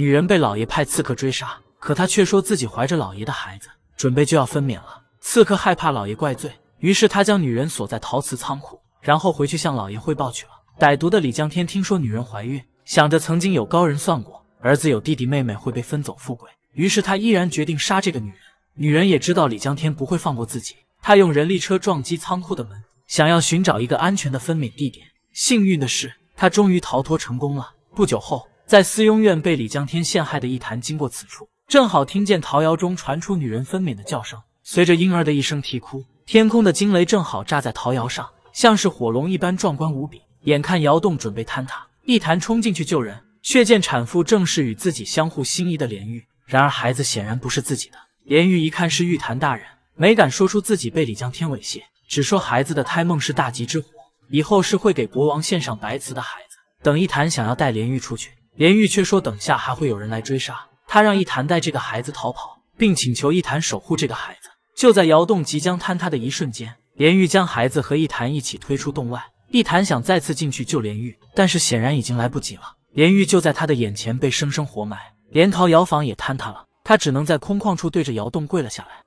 女人被老爷派刺客追杀，可她却说自己怀着老爷的孩子，准备就要分娩了。刺客害怕老爷怪罪，于是他将女人锁在陶瓷仓库，然后回去向老爷汇报去了。歹毒的李江天听说女人怀孕，想着曾经有高人算过，儿子有弟弟妹妹会被分走富贵，于是他依然决定杀这个女人。女人也知道李江天不会放过自己，她用人力车撞击仓库的门，想要寻找一个安全的分娩地点。幸运的是，她终于逃脱成功了。不久后。在司庸院被李江天陷害的一坛经过此处，正好听见陶窑中传出女人分娩的叫声，随着婴儿的一声啼哭，天空的惊雷正好炸在陶窑上，像是火龙一般壮观无比。眼看窑洞准备坍塌，一坛冲进去救人，却见产妇正是与自己相互心仪的莲玉，然而孩子显然不是自己的。莲玉一看是玉坛大人，没敢说出自己被李江天猥亵，只说孩子的胎梦是大吉之火，以后是会给国王献上白瓷的孩子。等一坛想要带莲玉出去。连玉却说：“等下还会有人来追杀他，让一坛带这个孩子逃跑，并请求一坛守护这个孩子。”就在窑洞即将坍塌的一瞬间，连玉将孩子和一坛一起推出洞外。一坛想再次进去救连玉，但是显然已经来不及了。连玉就在他的眼前被生生活埋。连陶窑房也坍塌了，他只能在空旷处对着窑洞跪了下来。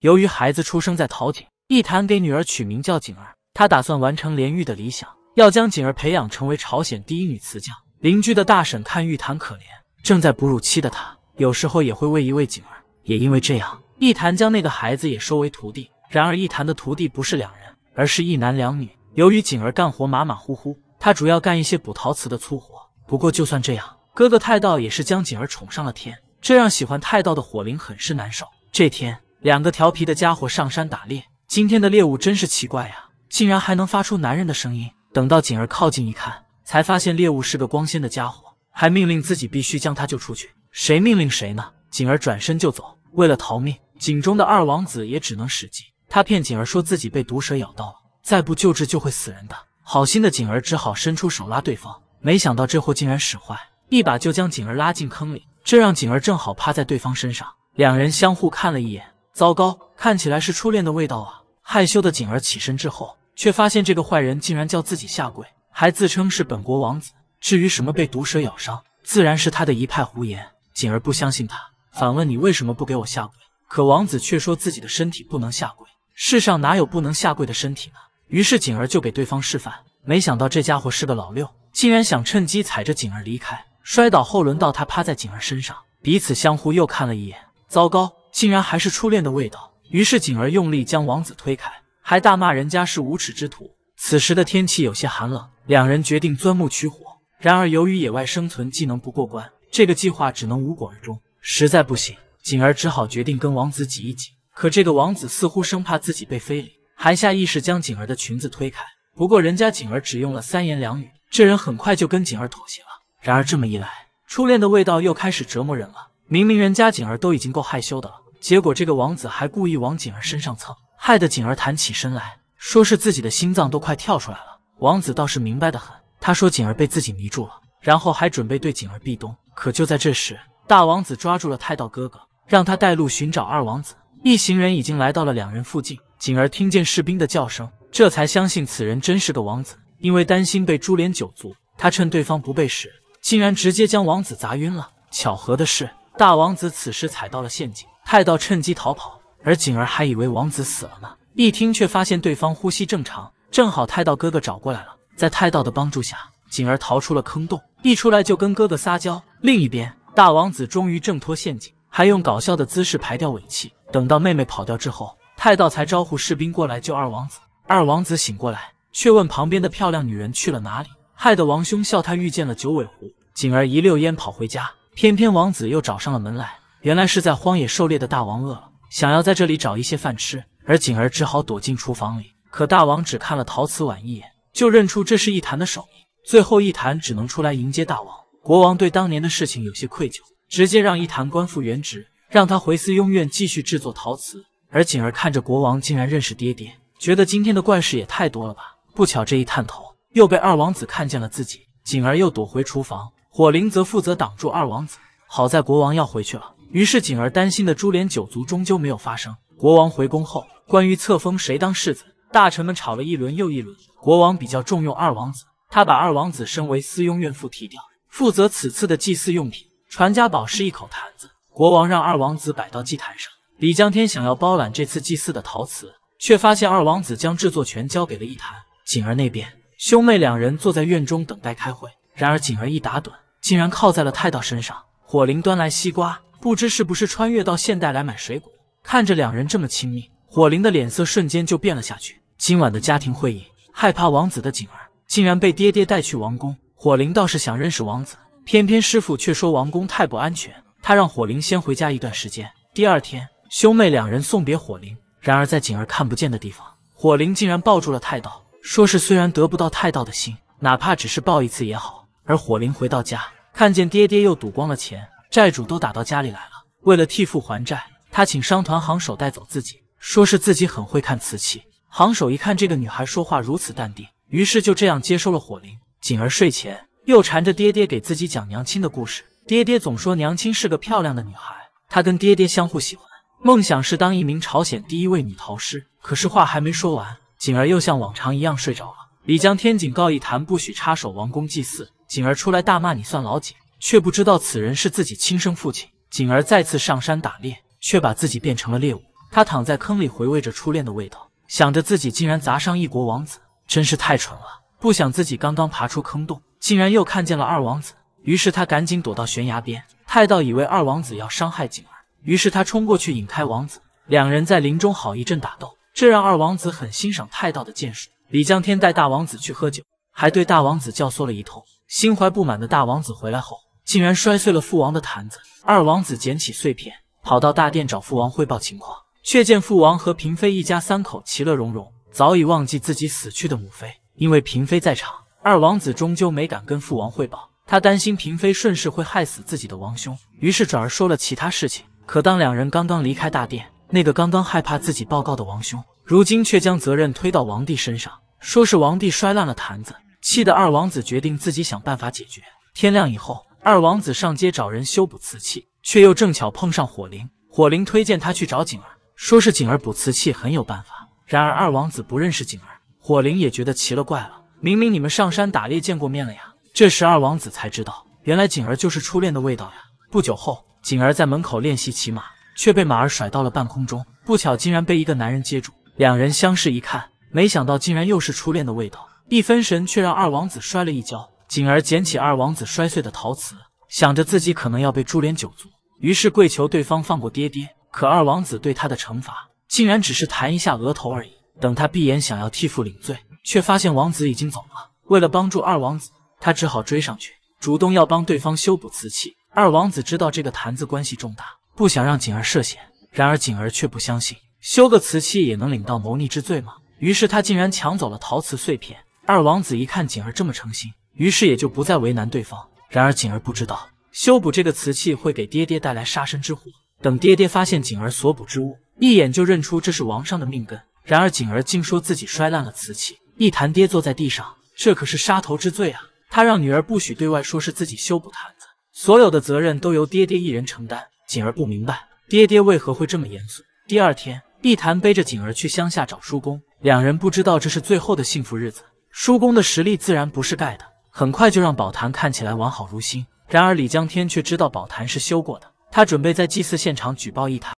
由于孩子出生在陶井，一坛给女儿取名叫景儿。他打算完成连玉的理想，要将锦儿培养成为朝鲜第一女瓷匠。邻居的大婶看玉檀可怜，正在哺乳期的她，有时候也会喂一喂锦儿。也因为这样，一檀将那个孩子也收为徒弟。然而，一檀的徒弟不是两人，而是一男两女。由于锦儿干活马马虎虎，他主要干一些补陶瓷的粗活。不过，就算这样，哥哥泰道也是将锦儿宠上了天，这让喜欢泰道的火灵很是难受。这天，两个调皮的家伙上山打猎，今天的猎物真是奇怪呀。竟然还能发出男人的声音。等到景儿靠近一看，才发现猎物是个光鲜的家伙，还命令自己必须将他救出去。谁命令谁呢？景儿转身就走。为了逃命，井中的二王子也只能使计。他骗景儿说自己被毒蛇咬到了，再不救治就会死人的。好心的景儿只好伸出手拉对方，没想到这货竟然使坏，一把就将景儿拉进坑里。这让景儿正好趴在对方身上，两人相互看了一眼，糟糕，看起来是初恋的味道啊！害羞的景儿起身之后。却发现这个坏人竟然叫自己下跪，还自称是本国王子。至于什么被毒蛇咬伤，自然是他的一派胡言。锦儿不相信他，反问：“你为什么不给我下跪？”可王子却说自己的身体不能下跪。世上哪有不能下跪的身体呢？于是锦儿就给对方示范。没想到这家伙是个老六，竟然想趁机踩着锦儿离开。摔倒后轮到他趴在锦儿身上，彼此相互又看了一眼，糟糕，竟然还是初恋的味道。于是锦儿用力将王子推开。还大骂人家是无耻之徒。此时的天气有些寒冷，两人决定钻木取火。然而由于野外生存技能不过关，这个计划只能无果而终。实在不行，景儿只好决定跟王子挤一挤。可这个王子似乎生怕自己被非礼，还下意识将景儿的裙子推开。不过人家景儿只用了三言两语，这人很快就跟景儿妥协了。然而这么一来，初恋的味道又开始折磨人了。明明人家景儿都已经够害羞的了，结果这个王子还故意往景儿身上蹭。害得锦儿弹起身来说：“是自己的心脏都快跳出来了。”王子倒是明白的很，他说：“锦儿被自己迷住了。”然后还准备对锦儿壁咚。可就在这时，大王子抓住了泰道哥哥，让他带路寻找二王子。一行人已经来到了两人附近。锦儿听见士兵的叫声，这才相信此人真是个王子。因为担心被株连九族，他趁对方不备时，竟然直接将王子砸晕了。巧合的是，大王子此时踩到了陷阱，泰道趁机逃跑。而景儿还以为王子死了呢，一听却发现对方呼吸正常，正好太道哥哥找过来了。在太道的帮助下，景儿逃出了坑洞，一出来就跟哥哥撒娇。另一边，大王子终于挣脱陷阱，还用搞笑的姿势排掉尾气。等到妹妹跑掉之后，太道才招呼士兵过来救二王子。二王子醒过来，却问旁边的漂亮女人去了哪里，害得王兄笑他遇见了九尾狐。景儿一溜烟跑回家，偏偏王子又找上了门来。原来是在荒野狩猎的大王饿了。想要在这里找一些饭吃，而景儿只好躲进厨房里。可大王只看了陶瓷碗一眼，就认出这是一坛的手艺。最后一坛只能出来迎接大王。国王对当年的事情有些愧疚，直接让一坛官复原职，让他回私庸院继续制作陶瓷。而景儿看着国王竟然认识爹爹，觉得今天的怪事也太多了吧。不巧这一探头又被二王子看见了，自己景儿又躲回厨房，火灵则负责挡住二王子。好在国王要回去了。于是景儿担心的株连九族终究没有发生。国王回宫后，关于册封谁当世子，大臣们吵了一轮又一轮。国王比较重用二王子，他把二王子升为司庸院副提调，负责此次的祭祀用品。传家宝是一口坛子，国王让二王子摆到祭坛上。李江天想要包揽这次祭祀的陶瓷，却发现二王子将制作权交给了一坛。景儿那边，兄妹两人坐在院中等待开会。然而景儿一打盹，竟然靠在了太道身上。火灵端来西瓜。不知是不是穿越到现代来买水果，看着两人这么亲密，火灵的脸色瞬间就变了下去。今晚的家庭会议，害怕王子的景儿竟然被爹爹带去王宫。火灵倒是想认识王子，偏偏师傅却说王宫太不安全，他让火灵先回家一段时间。第二天，兄妹两人送别火灵，然而在景儿看不见的地方，火灵竟然抱住了泰道，说是虽然得不到泰道的心，哪怕只是抱一次也好。而火灵回到家，看见爹爹又赌光了钱。债主都打到家里来了。为了替父还债，他请商团行首带走自己，说是自己很会看瓷器。行首一看这个女孩说话如此淡定，于是就这样接收了火灵。锦儿睡前又缠着爹爹给自己讲娘亲的故事，爹爹总说娘亲是个漂亮的女孩，她跟爹爹相互喜欢，梦想是当一名朝鲜第一位女陶师。可是话还没说完，锦儿又像往常一样睡着了。李江天警告一谈不许插手王宫祭祀，锦儿出来大骂你算老几。却不知道此人是自己亲生父亲。景儿再次上山打猎，却把自己变成了猎物。他躺在坑里，回味着初恋的味道，想着自己竟然砸伤一国王子，真是太蠢了。不想自己刚刚爬出坑洞，竟然又看见了二王子。于是他赶紧躲到悬崖边。太道以为二王子要伤害景儿，于是他冲过去引开王子。两人在林中好一阵打斗，这让二王子很欣赏太道的剑术。李江天带大王子去喝酒，还对大王子教唆了一通。心怀不满的大王子回来后，竟然摔碎了父王的坛子。二王子捡起碎片，跑到大殿找父王汇报情况，却见父王和嫔妃一家三口其乐融融，早已忘记自己死去的母妃。因为嫔妃在场，二王子终究没敢跟父王汇报，他担心嫔妃顺势会害死自己的王兄，于是转而说了其他事情。可当两人刚刚离开大殿，那个刚刚害怕自己报告的王兄，如今却将责任推到王帝身上，说是王帝摔烂了坛子。气得二王子决定自己想办法解决。天亮以后，二王子上街找人修补瓷器，却又正巧碰上火灵。火灵推荐他去找景儿，说是景儿补瓷器很有办法。然而二王子不认识景儿，火灵也觉得奇了怪了，明明你们上山打猎见过面了呀。这时二王子才知道，原来景儿就是初恋的味道呀。不久后，景儿在门口练习骑马，却被马儿甩到了半空中，不巧竟然被一个男人接住。两人相视一看，没想到竟然又是初恋的味道。一分神，却让二王子摔了一跤。锦儿捡起二王子摔碎的陶瓷，想着自己可能要被株连九族，于是跪求对方放过爹爹。可二王子对他的惩罚，竟然只是弹一下额头而已。等他闭眼想要替父领罪，却发现王子已经走了。为了帮助二王子，他只好追上去，主动要帮对方修补瓷器。二王子知道这个坛子关系重大，不想让锦儿涉险，然而锦儿却不相信，修个瓷器也能领到谋逆之罪吗？于是他竟然抢走了陶瓷碎片。二王子一看锦儿这么诚心，于是也就不再为难对方。然而锦儿不知道修补这个瓷器会给爹爹带来杀身之祸。等爹爹发现锦儿所补之物，一眼就认出这是王上的命根。然而锦儿竟说自己摔烂了瓷器，一坛跌坐在地上。这可是杀头之罪啊！他让女儿不许对外说是自己修补坛子，所有的责任都由爹爹一人承担。锦儿不明白爹爹为何会这么严肃。第二天，一坛背着锦儿去乡下找叔公，两人不知道这是最后的幸福日子。叔公的实力自然不是盖的，很快就让宝坛看起来完好如新。然而李江天却知道宝坛是修过的，他准备在祭祀现场举报一坛。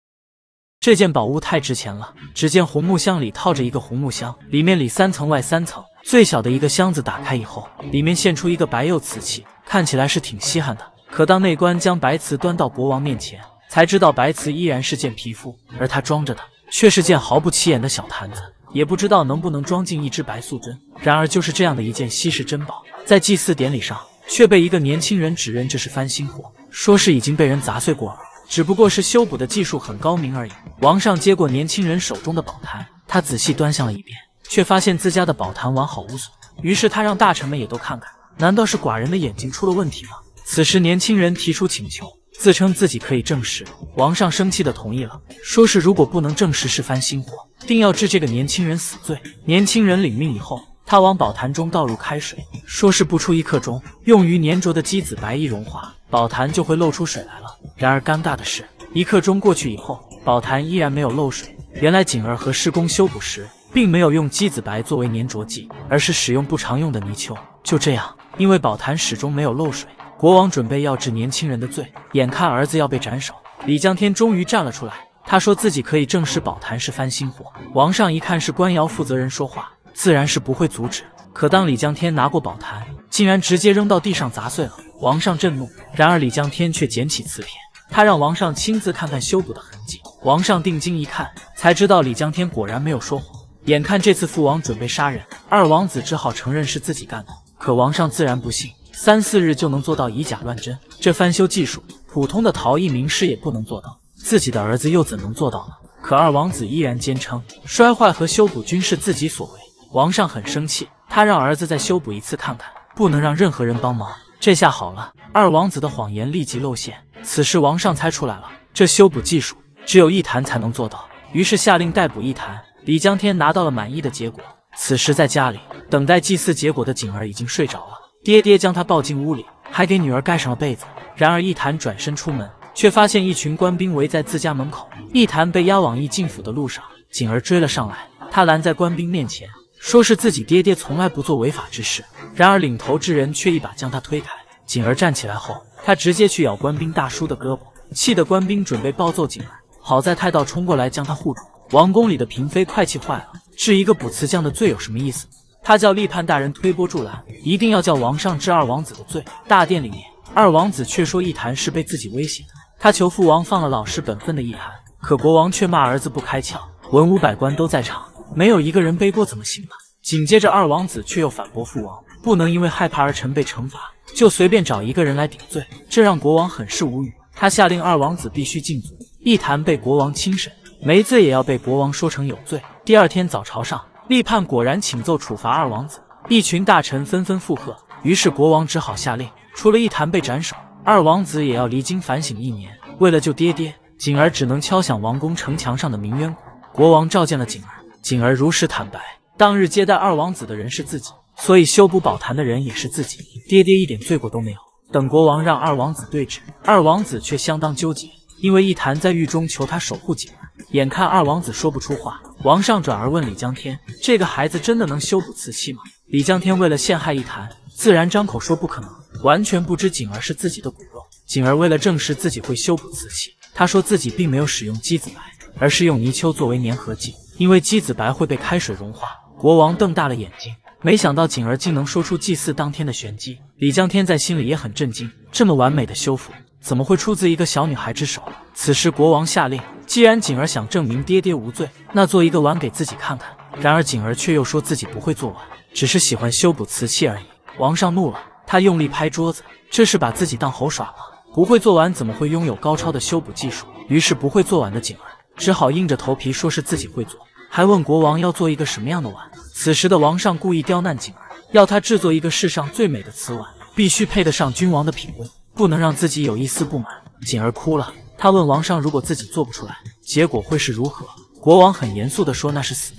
这件宝物太值钱了。只见红木箱里套着一个红木箱，里面里三层外三层，最小的一个箱子打开以后，里面现出一个白釉瓷器，看起来是挺稀罕的。可当内官将白瓷端到国王面前，才知道白瓷依然是件皮肤，而它装着的却是件毫不起眼的小坛子。也不知道能不能装进一只白素贞。然而就是这样的一件稀世珍宝，在祭祀典礼上却被一个年轻人指认这是翻新货，说是已经被人砸碎过了，只不过是修补的技术很高明而已。王上接过年轻人手中的宝坛，他仔细端详了一遍，却发现自家的宝坛完好无损。于是他让大臣们也都看看，难道是寡人的眼睛出了问题吗？此时，年轻人提出请求。自称自己可以证实，王上生气的同意了，说是如果不能证实是翻新货，定要治这个年轻人死罪。年轻人领命以后，他往宝坛中倒入开水，说是不出一刻钟，用于粘着的鸡子白衣融化，宝坛就会露出水来了。然而尴尬的是，一刻钟过去以后，宝坛依然没有漏水。原来景儿和师公修补时，并没有用鸡子白作为粘着剂，而是使用不常用的泥鳅。就这样，因为宝坛始终没有漏水。国王准备要治年轻人的罪，眼看儿子要被斩首，李江天终于站了出来。他说自己可以证实宝坛是翻新货。王上一看是官窑负责人说话，自然是不会阻止。可当李江天拿过宝坛，竟然直接扔到地上砸碎了。王上震怒，然而李江天却捡起瓷片，他让王上亲自看看修补的痕迹。王上定睛一看，才知道李江天果然没有说谎。眼看这次父王准备杀人，二王子只好承认是自己干的。可王上自然不信。三四日就能做到以假乱真，这翻修技术普通的陶艺名师也不能做到，自己的儿子又怎能做到呢？可二王子依然坚称摔坏和修补均是自己所为。王上很生气，他让儿子再修补一次看看，不能让任何人帮忙。这下好了，二王子的谎言立即露馅。此时王上猜出来了，这修补技术只有一坛才能做到，于是下令逮捕一坛。李江天拿到了满意的结果。此时在家里等待祭祀结果的景儿已经睡着了。爹爹将他抱进屋里，还给女儿盖上了被子。然而一谈转身出门，却发现一群官兵围在自家门口。一谈被押往易进府的路上，锦儿追了上来，他拦在官兵面前，说是自己爹爹从来不做违法之事。然而领头之人却一把将他推开。锦儿站起来后，他直接去咬官兵大叔的胳膊，气得官兵准备暴揍锦儿。好在太道冲过来将他护住。王宫里的嫔妃快气坏了，治一个补瓷匠的罪有什么意思？他叫立判大人推波助澜，一定要叫王上治二王子的罪。大殿里面，二王子却说一坛是被自己威胁，他求父王放了老实本分的一坛，可国王却骂儿子不开窍。文武百官都在场，没有一个人背锅怎么行呢？紧接着，二王子却又反驳父王，不能因为害怕儿臣被惩罚，就随便找一个人来顶罪。这让国王很是无语。他下令二王子必须禁足，一坛被国王亲审，没罪也要被国王说成有罪。第二天早朝上。立判果然，请奏处罚二王子。一群大臣纷纷附和，于是国王只好下令，除了一坛被斩首，二王子也要离京反省一年。为了救爹爹，景儿只能敲响王宫城墙上的鸣冤鼓。国王召见了景儿，景儿如实坦白，当日接待二王子的人是自己，所以修补宝坛的人也是自己。爹爹一点罪过都没有。等国王让二王子对质，二王子却相当纠结，因为一坛在狱中求他守护景儿，眼看二王子说不出话。王上转而问李江天：“这个孩子真的能修补瓷器吗？”李江天为了陷害一坛，自然张口说不可能，完全不知景儿是自己的骨肉。景儿为了证实自己会修补瓷器，他说自己并没有使用鸡子白，而是用泥鳅作为粘合剂，因为鸡子白会被开水融化。国王瞪大了眼睛，没想到景儿竟能说出祭祀当天的玄机。李江天在心里也很震惊，这么完美的修复。怎么会出自一个小女孩之手？此时国王下令，既然景儿想证明爹爹无罪，那做一个碗给自己看看。然而景儿却又说自己不会做碗，只是喜欢修补瓷器而已。王上怒了，他用力拍桌子，这是把自己当猴耍吗？不会做碗怎么会拥有高超的修补技术？于是不会做碗的景儿只好硬着头皮说是自己会做，还问国王要做一个什么样的碗。此时的王上故意刁难景儿，要他制作一个世上最美的瓷碗，必须配得上君王的品味。不能让自己有一丝不满。锦儿哭了，她问王上：“如果自己做不出来，结果会是如何？”国王很严肃地说：“那是死。”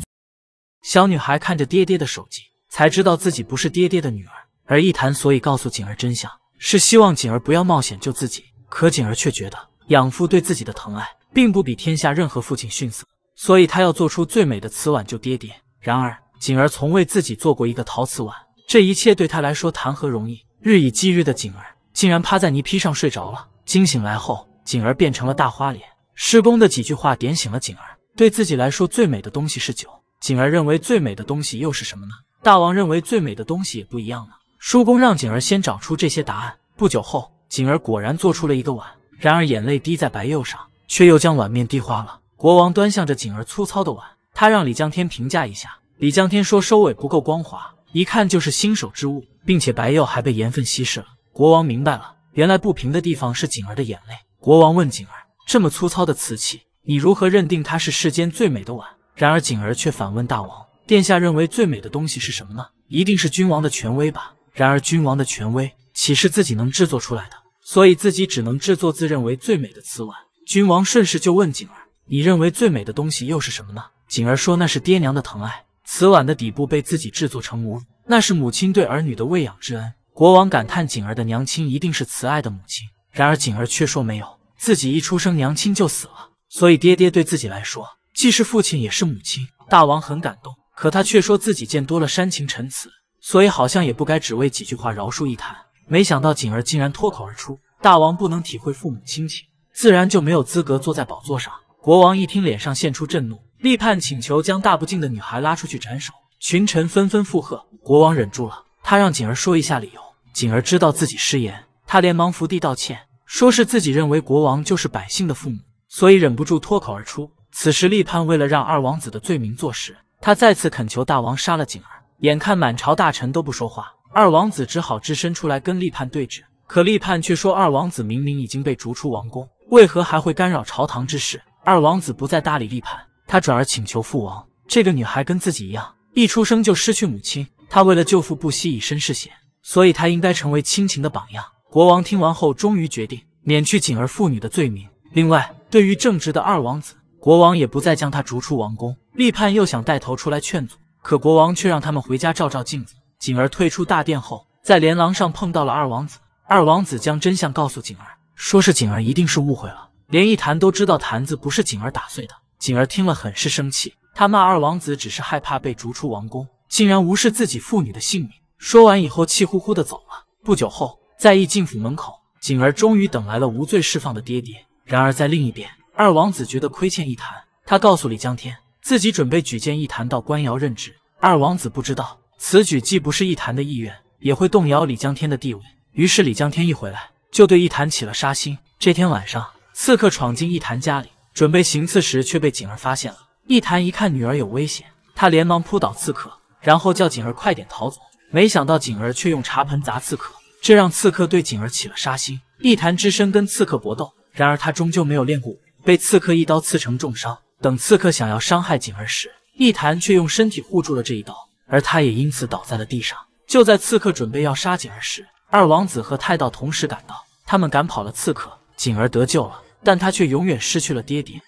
小女孩看着爹爹的手机，才知道自己不是爹爹的女儿。而一谈，所以告诉锦儿真相，是希望锦儿不要冒险救自己。可锦儿却觉得养父对自己的疼爱，并不比天下任何父亲逊色，所以她要做出最美的瓷碗救爹爹。然而，锦儿从未自己做过一个陶瓷碗，这一切对她来说谈何容易？日以继日的锦儿。竟然趴在泥坯上睡着了。惊醒来后，景儿变成了大花脸。师公的几句话点醒了景儿。对自己来说，最美的东西是酒。景儿认为最美的东西又是什么呢？大王认为最美的东西也不一样了。叔公让景儿先找出这些答案。不久后，景儿果然做出了一个碗，然而眼泪滴在白釉上，却又将碗面滴花了。国王端详着景儿粗糙的碗，他让李江天评价一下。李江天说收尾不够光滑，一看就是新手之物，并且白釉还被盐分稀释了。国王明白了，原来不平的地方是景儿的眼泪。国王问景儿：“这么粗糙的瓷器，你如何认定它是世间最美的碗？”然而景儿却反问大王：“殿下认为最美的东西是什么呢？一定是君王的权威吧？然而君王的权威岂是自己能制作出来的？所以自己只能制作自认为最美的瓷碗。”君王顺势就问景儿：“你认为最美的东西又是什么呢？”景儿说：“那是爹娘的疼爱。瓷碗的底部被自己制作成母乳，那是母亲对儿女的喂养之恩。”国王感叹：“锦儿的娘亲一定是慈爱的母亲。”然而锦儿却说：“没有，自己一出生娘亲就死了，所以爹爹对自己来说既是父亲也是母亲。”大王很感动，可他却说自己见多了煽情陈词，所以好像也不该只为几句话饶恕一谈。没想到锦儿竟然脱口而出：“大王不能体会父母亲情，自然就没有资格坐在宝座上。”国王一听，脸上现出震怒，立判请求将大不敬的女孩拉出去斩首。群臣纷纷附和，国王忍住了，他让锦儿说一下理由。景儿知道自己失言，他连忙伏地道歉，说是自己认为国王就是百姓的父母，所以忍不住脱口而出。此时，立潘为了让二王子的罪名坐实，他再次恳求大王杀了景儿。眼看满朝大臣都不说话，二王子只好只身出来跟立潘对峙。可立潘却说：“二王子明明已经被逐出王宫，为何还会干扰朝堂之事？”二王子不再搭理立潘，他转而请求父王：“这个女孩跟自己一样，一出生就失去母亲，她为了救父不惜以身试险。”所以他应该成为亲情的榜样。国王听完后，终于决定免去锦儿父女的罪名。另外，对于正直的二王子，国王也不再将他逐出王宫。立判又想带头出来劝阻，可国王却让他们回家照照镜子。锦儿退出大殿后，在连廊上碰到了二王子。二王子将真相告诉锦儿，说是锦儿一定是误会了。连一坛都知道坛子不是锦儿打碎的。锦儿听了很是生气，他骂二王子只是害怕被逐出王宫，竟然无视自己父女的性命。说完以后，气呼呼的走了。不久后，在义进府门口，锦儿终于等来了无罪释放的爹爹。然而，在另一边，二王子觉得亏欠一坛，他告诉李江天，自己准备举荐一坛到官窑任职。二王子不知道此举既不是一坛的意愿，也会动摇李江天的地位。于是，李江天一回来就对一坛起了杀心。这天晚上，刺客闯进一坛家里，准备行刺时却被锦儿发现了。一坛一看女儿有危险，他连忙扑倒刺客，然后叫锦儿快点逃走。没想到景儿却用茶盆砸刺客，这让刺客对景儿起了杀心。一坛只身跟刺客搏斗，然而他终究没有练过武，被刺客一刀刺成重伤。等刺客想要伤害景儿时，一坛却用身体护住了这一刀，而他也因此倒在了地上。就在刺客准备要杀景儿时，二王子和太道同时赶到，他们赶跑了刺客，景儿得救了，但他却永远失去了爹爹。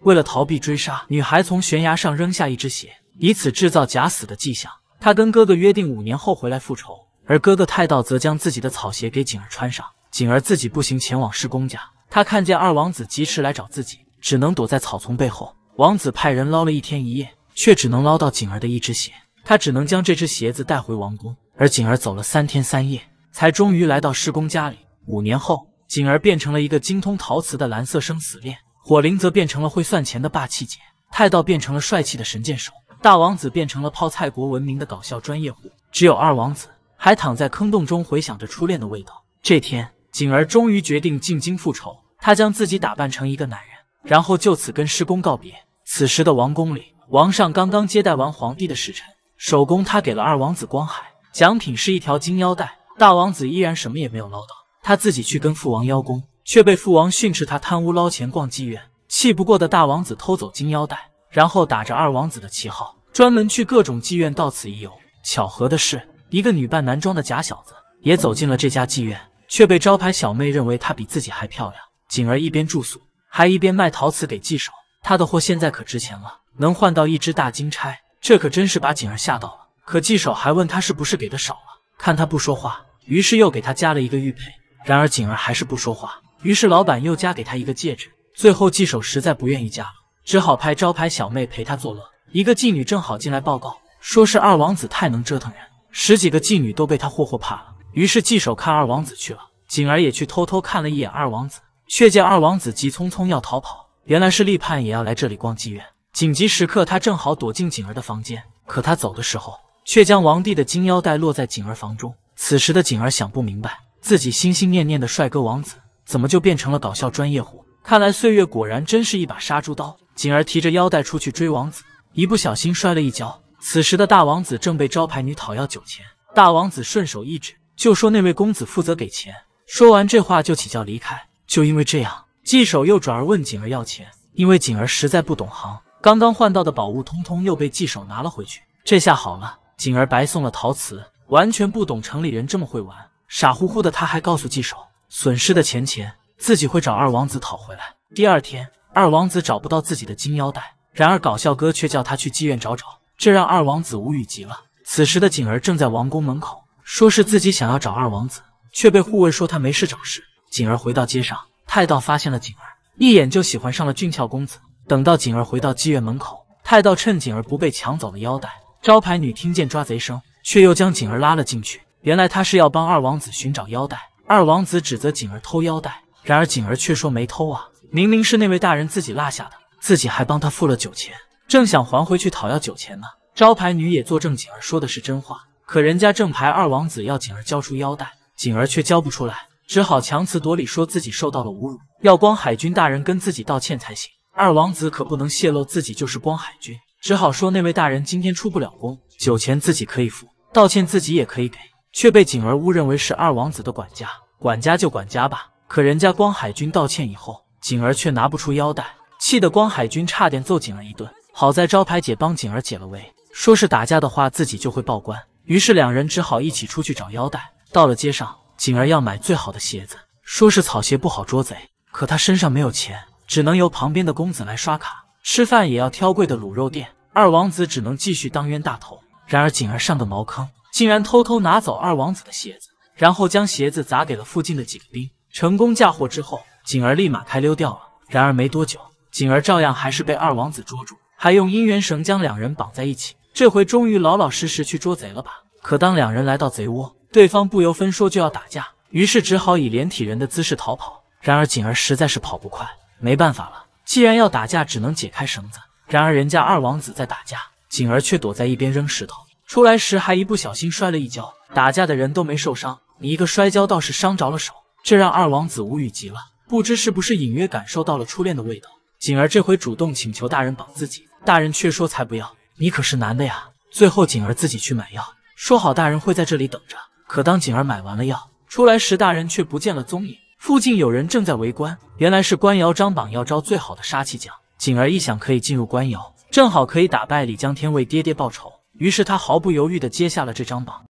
为了逃避追杀，女孩从悬崖上扔下一只鞋，以此制造假死的迹象。他跟哥哥约定五年后回来复仇，而哥哥太道则将自己的草鞋给锦儿穿上，锦儿自己步行前往师公家。他看见二王子及时来找自己，只能躲在草丛背后。王子派人捞了一天一夜，却只能捞到锦儿的一只鞋，他只能将这只鞋子带回王宫。而锦儿走了三天三夜，才终于来到师公家里。五年后，锦儿变成了一个精通陶瓷的蓝色生死链，火灵则变成了会算钱的霸气姐，太道变成了帅气的神箭手。大王子变成了泡菜国闻名的搞笑专业户，只有二王子还躺在坑洞中回想着初恋的味道。这天，景儿终于决定进京复仇。她将自己打扮成一个男人，然后就此跟师公告别。此时的王宫里，王上刚刚接待完皇帝的使臣，手工他给了二王子光海，奖品是一条金腰带。大王子依然什么也没有捞到，他自己去跟父王邀功，却被父王训斥他贪污捞钱、逛妓院。气不过的大王子偷走金腰带，然后打着二王子的旗号。专门去各种妓院，到此一游。巧合的是，一个女扮男装的假小子也走进了这家妓院，却被招牌小妹认为她比自己还漂亮。锦儿一边住宿，还一边卖陶瓷给妓手，她的货现在可值钱了，能换到一只大金钗，这可真是把锦儿吓到了。可妓手还问她是不是给的少了，看她不说话，于是又给她加了一个玉佩。然而锦儿还是不说话，于是老板又加给她一个戒指。最后妓手实在不愿意加了，只好派招牌小妹陪她作乐。一个妓女正好进来报告，说是二王子太能折腾人，十几个妓女都被他霍霍怕了。于是妓手看二王子去了，锦儿也去偷偷看了一眼二王子，却见二王子急匆匆要逃跑。原来是立盼也要来这里逛妓院。紧急时刻，他正好躲进锦儿的房间，可他走的时候却将王帝的金腰带落在锦儿房中。此时的锦儿想不明白，自己心心念念的帅哥王子，怎么就变成了搞笑专业户？看来岁月果然真是一把杀猪刀。锦儿提着腰带出去追王子。一不小心摔了一跤，此时的大王子正被招牌女讨要酒钱，大王子顺手一指就说那位公子负责给钱。说完这话就起轿离开。就因为这样，季手又转而问锦儿要钱，因为锦儿实在不懂行，刚刚换到的宝物通通又被季手拿了回去。这下好了，锦儿白送了陶瓷，完全不懂城里人这么会玩，傻乎乎的他还告诉季手，损失的钱钱自己会找二王子讨回来。第二天，二王子找不到自己的金腰带。然而搞笑哥却叫他去妓院找找，这让二王子无语极了。此时的景儿正在王宫门口，说是自己想要找二王子，却被护卫说他没事找事。景儿回到街上，太道发现了景儿，一眼就喜欢上了俊俏公子。等到景儿回到妓院门口，太道趁景儿不备抢走了腰带。招牌女听见抓贼声，却又将景儿拉了进去。原来她是要帮二王子寻找腰带。二王子指责景儿偷腰带，然而景儿却说没偷啊，明明是那位大人自己落下的。自己还帮他付了酒钱，正想还回去讨要酒钱呢。招牌女也作证，锦儿，说的是真话。可人家正牌二王子要锦儿交出腰带，锦儿却交不出来，只好强词夺理，说自己受到了侮辱，要光海军大人跟自己道歉才行。二王子可不能泄露自己就是光海军，只好说那位大人今天出不了宫，酒钱自己可以付，道歉自己也可以给，却被锦儿误认为是二王子的管家。管家就管家吧，可人家光海军道歉以后，锦儿却拿不出腰带。气得光海军差点揍景儿一顿，好在招牌姐帮景儿解了围，说是打架的话自己就会报官。于是两人只好一起出去找腰带。到了街上，景儿要买最好的鞋子，说是草鞋不好捉贼，可她身上没有钱，只能由旁边的公子来刷卡。吃饭也要挑贵的卤肉店，二王子只能继续当冤大头。然而景儿上个茅坑，竟然偷偷拿走二王子的鞋子，然后将鞋子砸给了附近的几个兵，成功嫁祸之后，景儿立马开溜掉了。然而没多久，锦儿照样还是被二王子捉住，还用姻缘绳将两人绑在一起。这回终于老老实实去捉贼了吧？可当两人来到贼窝，对方不由分说就要打架，于是只好以连体人的姿势逃跑。然而锦儿实在是跑不快，没办法了，既然要打架，只能解开绳子。然而人家二王子在打架，锦儿却躲在一边扔石头。出来时还一不小心摔了一跤，打架的人都没受伤，你一个摔跤倒是伤着了手，这让二王子无语极了，不知是不是隐约感受到了初恋的味道。锦儿这回主动请求大人绑自己，大人却说才不要，你可是男的呀。最后锦儿自己去买药，说好大人会在这里等着。可当锦儿买完了药出来时，大人却不见了踪影。附近有人正在围观，原来是官窑张榜要招最好的杀气匠。锦儿一想可以进入官窑，正好可以打败李江天为爹爹报仇，于是他毫不犹豫地接下了这张榜。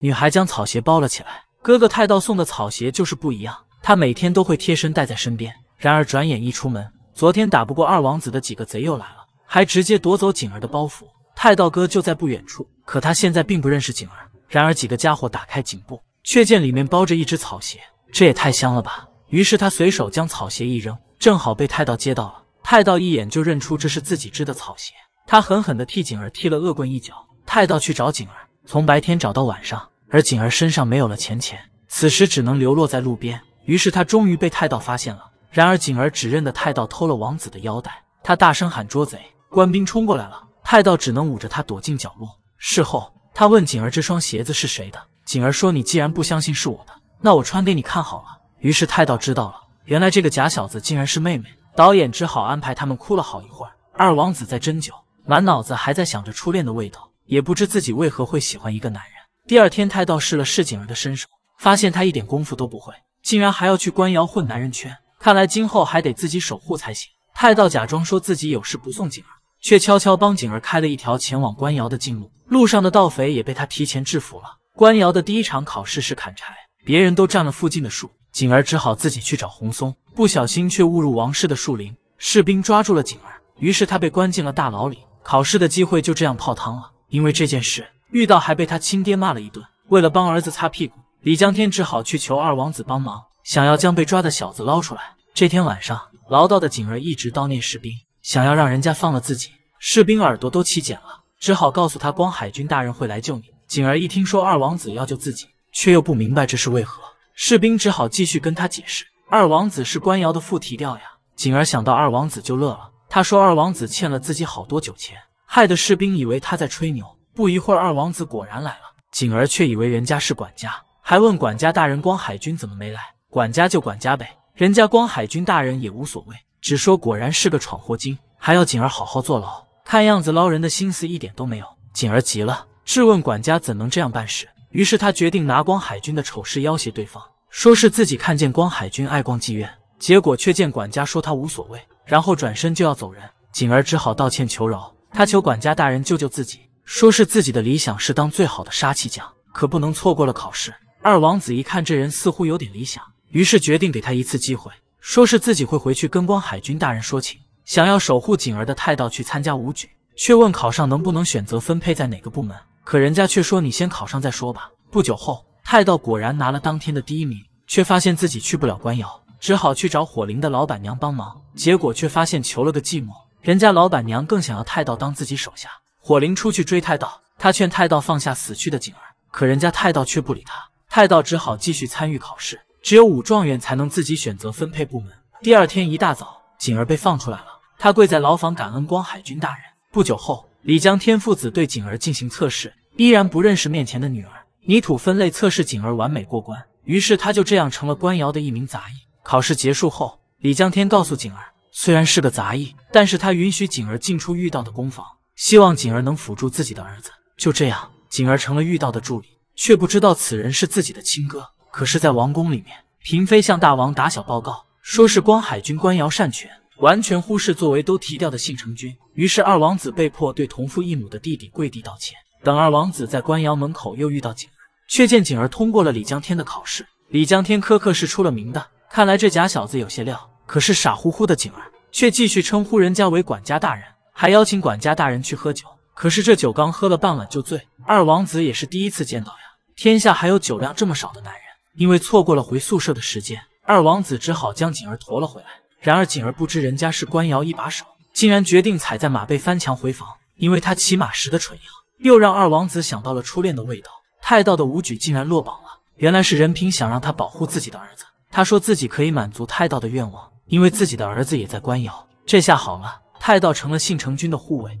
女孩将草鞋包了起来，哥哥太道送的草鞋就是不一样，她每天都会贴身带在身边。然而转眼一出门。昨天打不过二王子的几个贼又来了，还直接夺走景儿的包袱。太道哥就在不远处，可他现在并不认识景儿。然而几个家伙打开颈部，却见里面包着一只草鞋，这也太香了吧！于是他随手将草鞋一扔，正好被太道接到了。太道一眼就认出这是自己织的草鞋，他狠狠的替景儿踢了恶棍一脚。太道去找景儿，从白天找到晚上，而景儿身上没有了钱钱，此时只能流落在路边。于是他终于被太道发现了。然而，景儿指认的泰道偷了王子的腰带，他大声喊捉贼，官兵冲过来了，泰道只能捂着他躲进角落。事后，他问景儿这双鞋子是谁的，景儿说：“你既然不相信是我的，那我穿给你看好了。”于是泰道知道了，原来这个假小子竟然是妹妹。导演只好安排他们哭了好一会儿。二王子在针灸，满脑子还在想着初恋的味道，也不知自己为何会喜欢一个男人。第二天，泰道试了试景儿的身手，发现他一点功夫都不会，竟然还要去官窑混男人圈。看来今后还得自己守护才行。太道假装说自己有事不送景儿，却悄悄帮景儿开了一条前往官窑的近路。路上的盗匪也被他提前制服了。官窑的第一场考试是砍柴，别人都占了附近的树，景儿只好自己去找红松，不小心却误入王室的树林，士兵抓住了景儿，于是他被关进了大牢里，考试的机会就这样泡汤了。因为这件事，遇到还被他亲爹骂了一顿。为了帮儿子擦屁股，李江天只好去求二王子帮忙。想要将被抓的小子捞出来。这天晚上，牢道的景儿一直叨念士兵，想要让人家放了自己。士兵耳朵都起茧了，只好告诉他光海军大人会来救你。景儿一听说二王子要救自己，却又不明白这是为何。士兵只好继续跟他解释，二王子是官窑的副提调呀。景儿想到二王子就乐了，他说二王子欠了自己好多酒钱，害得士兵以为他在吹牛。不一会儿，二王子果然来了，景儿却以为人家是管家，还问管家大人光海军怎么没来。管家就管家呗，人家光海军大人也无所谓，只说果然是个闯祸精，还要锦儿好好坐牢。看样子捞人的心思一点都没有。锦儿急了，质问管家怎能这样办事。于是他决定拿光海军的丑事要挟对方，说是自己看见光海军爱逛妓院。结果却见管家说他无所谓，然后转身就要走人。锦儿只好道歉求饶，他求管家大人救救自己，说是自己的理想是当最好的杀气匠，可不能错过了考试。二王子一看这人似乎有点理想。于是决定给他一次机会，说是自己会回去跟光海军大人说情，想要守护景儿的泰道去参加武举，却问考上能不能选择分配在哪个部门。可人家却说你先考上再说吧。不久后，泰道果然拿了当天的第一名，却发现自己去不了官窑，只好去找火灵的老板娘帮忙。结果却发现求了个寂寞，人家老板娘更想要泰道当自己手下。火灵出去追泰道，他劝泰道放下死去的景儿，可人家泰道却不理他。泰道只好继续参与考试。只有武状元才能自己选择分配部门。第二天一大早，锦儿被放出来了，他跪在牢房感恩光海军大人。不久后，李江天父子对锦儿进行测试，依然不认识面前的女儿。泥土分类测试，锦儿完美过关，于是他就这样成了官窑的一名杂役。考试结束后，李江天告诉锦儿，虽然是个杂役，但是他允许锦儿进出遇道的工坊，希望锦儿能辅助自己的儿子。就这样，锦儿成了遇道的助理，却不知道此人是自己的亲哥。可是，在王宫里面，嫔妃向大王打小报告，说是光海军官窑擅权，完全忽视作为都提调的信成军。于是，二王子被迫对同父异母的弟弟跪地道歉。等二王子在官窑门口又遇到景儿，却见景儿通过了李江天的考试。李江天苛刻是出了名的，看来这假小子有些料。可是傻乎乎的景儿却继续称呼人家为管家大人，还邀请管家大人去喝酒。可是这酒刚喝了半碗就醉。二王子也是第一次见到呀，天下还有酒量这么少的男人。因为错过了回宿舍的时间，二王子只好将锦儿驮了回来。然而锦儿不知人家是官窑一把手，竟然决定踩在马背翻墙回房。因为他骑马时的蠢样，又让二王子想到了初恋的味道。太道的武举竟然落榜了，原来是任平想让他保护自己的儿子。他说自己可以满足太道的愿望，因为自己的儿子也在官窑。这下好了，太道成了信成君的护卫。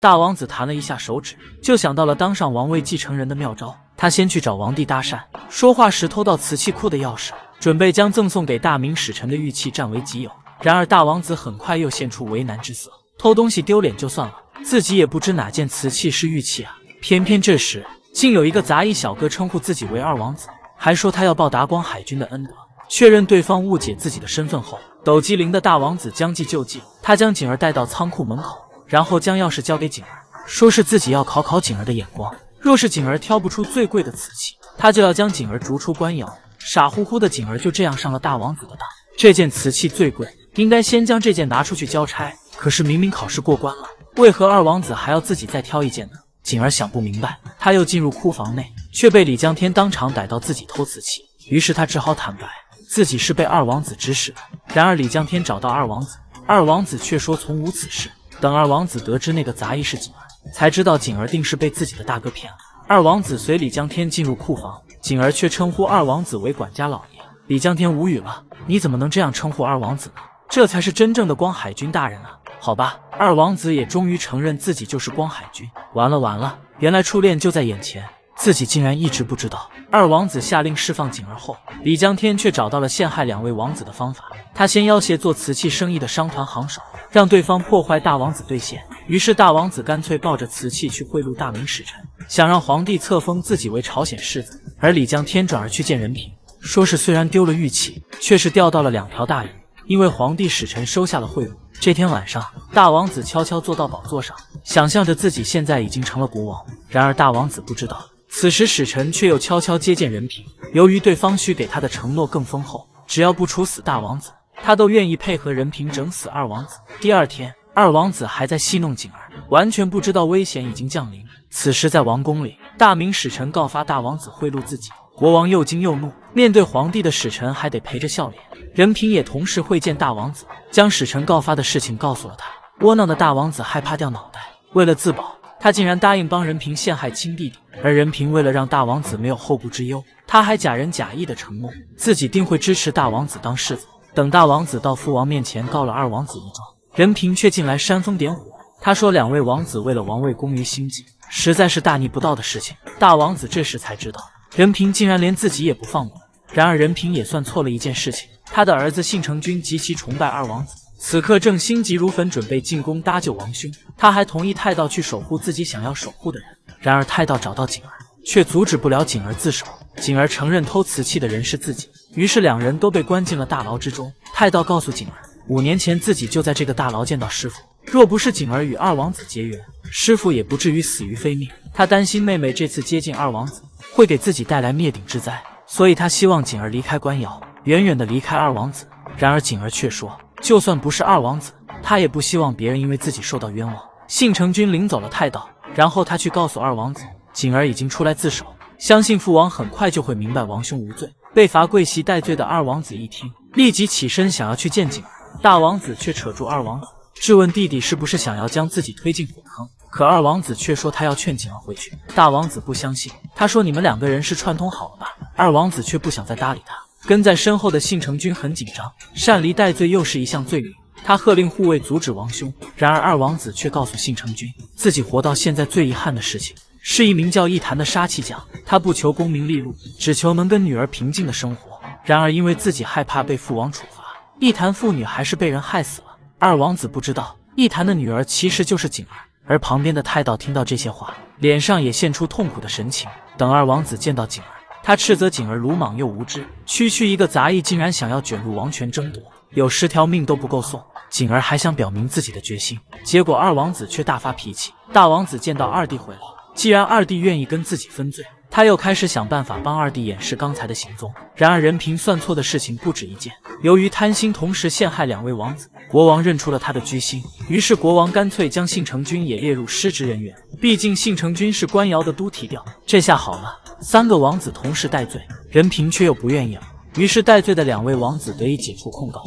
大王子弹了一下手指，就想到了当上王位继承人的妙招。他先去找王帝搭讪，说话时偷到瓷器库的钥匙，准备将赠送给大明使臣的玉器占为己有。然而大王子很快又现出为难之色，偷东西丢脸就算了，自己也不知哪件瓷器是玉器啊！偏偏这时，竟有一个杂役小哥称呼自己为二王子，还说他要报答光海军的恩德。确认对方误解自己的身份后，抖机灵的大王子将计就计，他将景儿带到仓库门口，然后将钥匙交给景儿，说是自己要考考景儿的眼光。若是锦儿挑不出最贵的瓷器，他就要将锦儿逐出官窑。傻乎乎的锦儿就这样上了大王子的当。这件瓷器最贵，应该先将这件拿出去交差。可是明明考试过关了，为何二王子还要自己再挑一件呢？锦儿想不明白。他又进入库房内，却被李江天当场逮到自己偷瓷器，于是他只好坦白自己是被二王子指使的。然而李江天找到二王子，二王子却说从无此事。等二王子得知那个杂役是锦儿。才知道锦儿定是被自己的大哥骗了。二王子随李江天进入库房，锦儿却称呼二王子为管家老爷。李江天无语了，你怎么能这样称呼二王子呢？这才是真正的光海军大人啊！好吧，二王子也终于承认自己就是光海军。完了完了，原来初恋就在眼前，自己竟然一直不知道。二王子下令释放锦儿后，李江天却找到了陷害两位王子的方法。他先要挟做瓷器生意的商团行首，让对方破坏大王子兑现。于是，大王子干脆抱着瓷器去贿赂大明使臣，想让皇帝册封自己为朝鲜世子。而李将天转而去见任平，说是虽然丢了玉器，却是钓到了两条大鱼。因为皇帝使臣收下了贿赂。这天晚上，大王子悄悄坐到宝座上，想象着自己现在已经成了国王。然而，大王子不知道，此时使臣却又悄悄接见任平。由于对方许给他的承诺更丰厚，只要不处死大王子，他都愿意配合任平整死二王子。第二天。二王子还在戏弄景儿，完全不知道危险已经降临。此时在王宫里，大明使臣告发大王子贿赂自己，国王又惊又怒。面对皇帝的使臣，还得陪着笑脸。任平也同时会见大王子，将使臣告发的事情告诉了他。窝囊的大王子害怕掉脑袋，为了自保，他竟然答应帮任平陷害亲弟弟。而任平为了让大王子没有后顾之忧，他还假仁假义的承诺自己定会支持大王子当世子。等大王子到父王面前告了二王子一状。任平却进来煽风点火，他说两位王子为了王位，功于心计，实在是大逆不道的事情。大王子这时才知道，任平竟然连自己也不放过。然而任平也算错了一件事情，他的儿子信成君极其崇拜二王子，此刻正心急如焚，准备进宫搭救王兄。他还同意太道去守护自己想要守护的人。然而太道找到景儿，却阻止不了景儿自首。景儿承认偷瓷器的人是自己，于是两人都被关进了大牢之中。太道告诉景儿。五年前自己就在这个大牢见到师傅，若不是锦儿与二王子结缘，师傅也不至于死于非命。他担心妹妹这次接近二王子会给自己带来灭顶之灾，所以他希望锦儿离开官窑，远远的离开二王子。然而锦儿却说，就算不是二王子，他也不希望别人因为自己受到冤枉。信成君领走了太道，然后他去告诉二王子，锦儿已经出来自首，相信父王很快就会明白王兄无罪，被罚跪席待罪的二王子一听，立即起身想要去见锦儿。大王子却扯住二王子，质问弟弟是不是想要将自己推进火坑。可二王子却说他要劝景儿回去。大王子不相信，他说你们两个人是串通好了吧？二王子却不想再搭理他。跟在身后的信成君很紧张，擅离戴罪又是一项罪名。他喝令护卫阻止王兄。然而二王子却告诉信成君，自己活到现在最遗憾的事情，是一名叫一坛的杀气匠。他不求功名利禄，只求能跟女儿平静的生活。然而因为自己害怕被父王处罚。一坛妇女还是被人害死了。二王子不知道一坛的女儿其实就是景儿，而旁边的太道听到这些话，脸上也现出痛苦的神情。等二王子见到景儿，他斥责景儿鲁莽又无知，区区一个杂役竟然想要卷入王权争夺，有十条命都不够送。景儿还想表明自己的决心，结果二王子却大发脾气。大王子见到二弟回来，既然二弟愿意跟自己分罪。他又开始想办法帮二弟掩饰刚才的行踪。然而任平算错的事情不止一件。由于贪心，同时陷害两位王子，国王认出了他的居心。于是国王干脆将信成君也列入失职人员。毕竟信成君是官窑的都提调。这下好了，三个王子同时戴罪，任平却又不愿意了。于是戴罪的两位王子得以解除控告。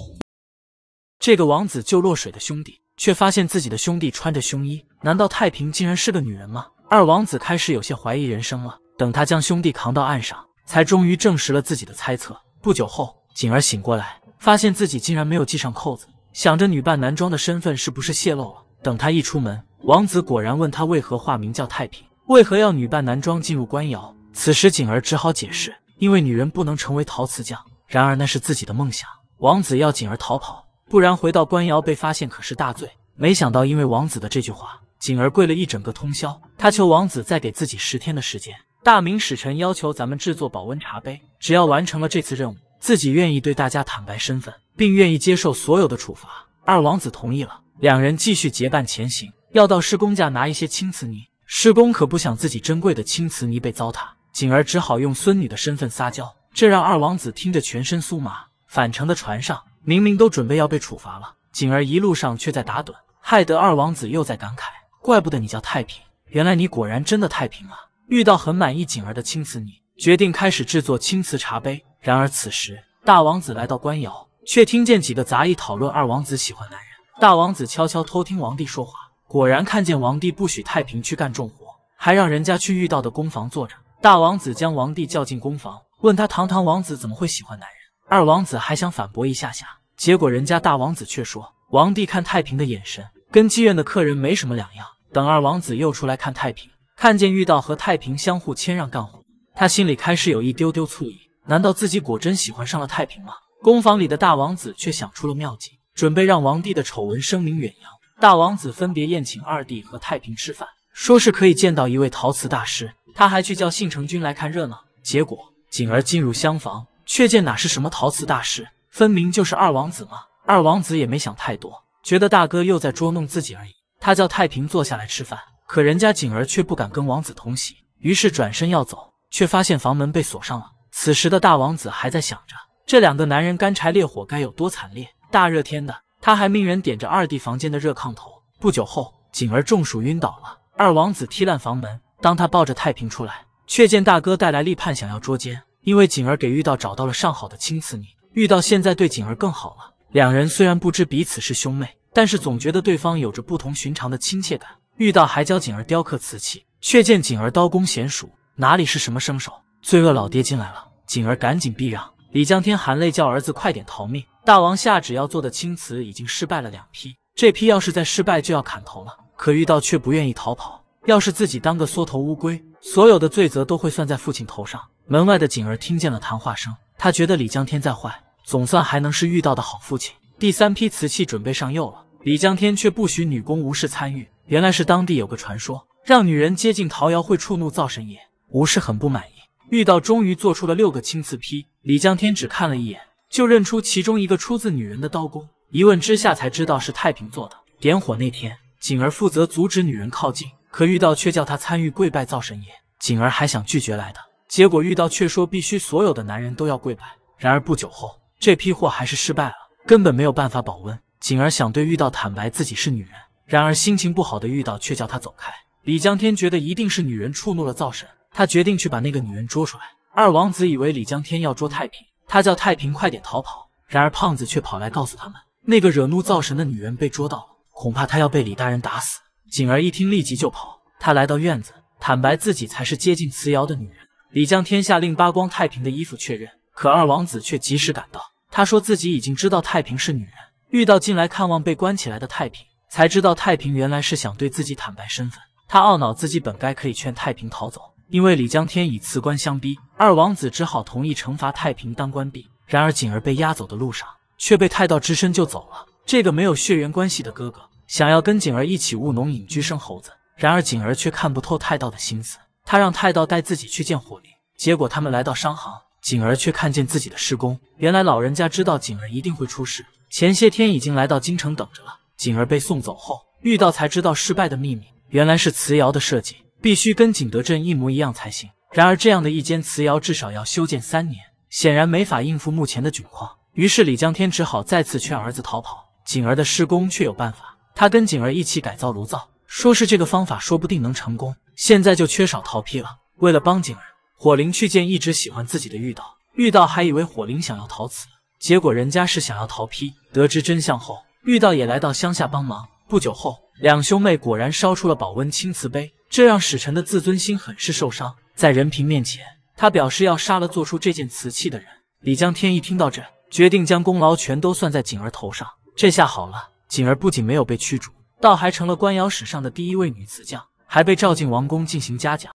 这个王子救落水的兄弟，却发现自己的兄弟穿着胸衣。难道太平竟然是个女人吗？二王子开始有些怀疑人生了。等他将兄弟扛到岸上，才终于证实了自己的猜测。不久后，锦儿醒过来，发现自己竟然没有系上扣子，想着女扮男装的身份是不是泄露了？等他一出门，王子果然问他为何化名叫太平，为何要女扮男装进入官窑。此时，锦儿只好解释，因为女人不能成为陶瓷匠，然而那是自己的梦想。王子要锦儿逃跑，不然回到官窑被发现可是大罪。没想到，因为王子的这句话，锦儿跪了一整个通宵。他求王子再给自己十天的时间。大明使臣要求咱们制作保温茶杯，只要完成了这次任务，自己愿意对大家坦白身份，并愿意接受所有的处罚。二王子同意了，两人继续结伴前行，要到师公家拿一些青瓷泥。师公可不想自己珍贵的青瓷泥被糟蹋，锦儿只好用孙女的身份撒娇，这让二王子听着全身酥麻。返程的船上，明明都准备要被处罚了，锦儿一路上却在打盹，害得二王子又在感慨：怪不得你叫太平，原来你果然真的太平了。遇到很满意锦儿的青瓷泥，决定开始制作青瓷茶杯。然而此时，大王子来到官窑，却听见几个杂役讨论二王子喜欢男人。大王子悄悄偷听王帝说话，果然看见王帝不许太平去干重活，还让人家去遇到的工房坐着。大王子将王帝叫进工房，问他堂堂王子怎么会喜欢男人。二王子还想反驳一下下，结果人家大王子却说王帝看太平的眼神跟妓院的客人没什么两样。等二王子又出来看太平。看见遇到和太平相互谦让干活，他心里开始有一丢丢醋意。难道自己果真喜欢上了太平吗？工坊里的大王子却想出了妙计，准备让王帝的丑闻声名远扬。大王子分别宴请二弟和太平吃饭，说是可以见到一位陶瓷大师。他还去叫信成君来看热闹。结果锦儿进入厢房，却见哪是什么陶瓷大师，分明就是二王子嘛。二王子也没想太多，觉得大哥又在捉弄自己而已。他叫太平坐下来吃饭。可人家景儿却不敢跟王子同席，于是转身要走，却发现房门被锁上了。此时的大王子还在想着这两个男人干柴烈火该有多惨烈，大热天的，他还命人点着二弟房间的热炕头。不久后，景儿中暑晕倒了，二王子踢烂房门。当他抱着太平出来，却见大哥带来立判想要捉奸，因为景儿给遇到找到了上好的青瓷泥，遇到现在对景儿更好了。两人虽然不知彼此是兄妹，但是总觉得对方有着不同寻常的亲切感。遇到还教锦儿雕刻瓷器，却见锦儿刀工娴熟，哪里是什么生手？罪恶老爹进来了，锦儿赶紧避让。李江天含泪叫儿子快点逃命。大王下旨要做的青瓷已经失败了两批，这批要是在失败就要砍头了。可遇到却不愿意逃跑，要是自己当个缩头乌龟，所有的罪责都会算在父亲头上。门外的锦儿听见了谈话声，他觉得李江天再坏，总算还能是遇到的好父亲。第三批瓷器准备上釉了，李江天却不许女工无事参与。原来是当地有个传说，让女人接近陶窑会触怒灶神爷。吴氏很不满意。遇到终于做出了六个青瓷坯，李江天只看了一眼就认出其中一个出自女人的刀工，一问之下才知道是太平做的。点火那天，锦儿负责阻止女人靠近，可遇到却叫她参与跪拜灶神爷。锦儿还想拒绝来的，结果遇到却说必须所有的男人都要跪拜。然而不久后，这批货还是失败了，根本没有办法保温。锦儿想对遇到坦白自己是女人。然而心情不好的遇到却叫他走开。李江天觉得一定是女人触怒了灶神，他决定去把那个女人捉出来。二王子以为李江天要捉太平，他叫太平快点逃跑。然而胖子却跑来告诉他们，那个惹怒灶神的女人被捉到了，恐怕他要被李大人打死。锦儿一听，立即就跑。他来到院子，坦白自己才是接近瓷窑的女人。李江天下令扒光太平的衣服确认，可二王子却及时赶到，他说自己已经知道太平是女人，遇到进来看望被关起来的太平。才知道太平原来是想对自己坦白身份，他懊恼自己本该可以劝太平逃走，因为李江天以辞官相逼，二王子只好同意惩罚太平当官婢。然而锦儿被押走的路上却被太道之身救走了。这个没有血缘关系的哥哥想要跟锦儿一起务农隐居生猴子，然而锦儿却看不透太道的心思。他让太道带自己去见火灵，结果他们来到商行，锦儿却看见自己的师公。原来老人家知道锦儿一定会出事，前些天已经来到京城等着了。景儿被送走后，遇到才知道失败的秘密，原来是瓷窑的设计必须跟景德镇一模一样才行。然而这样的一间瓷窑至少要修建三年，显然没法应付目前的窘况。于是李江天只好再次劝儿子逃跑。景儿的师公却有办法，他跟景儿一起改造炉灶，说是这个方法说不定能成功。现在就缺少陶坯了。为了帮景儿，火灵去见一直喜欢自己的遇到，遇到还以为火灵想要陶瓷，结果人家是想要陶坯。得知真相后。玉道也来到乡下帮忙。不久后，两兄妹果然烧出了保温青瓷杯，这让使臣的自尊心很是受伤。在任平面前，他表示要杀了做出这件瓷器的人。李江天一听到这，决定将功劳全都算在锦儿头上。这下好了，锦儿不仅没有被驱逐，倒还成了官窑史上的第一位女瓷匠，还被召进王宫进行嘉奖。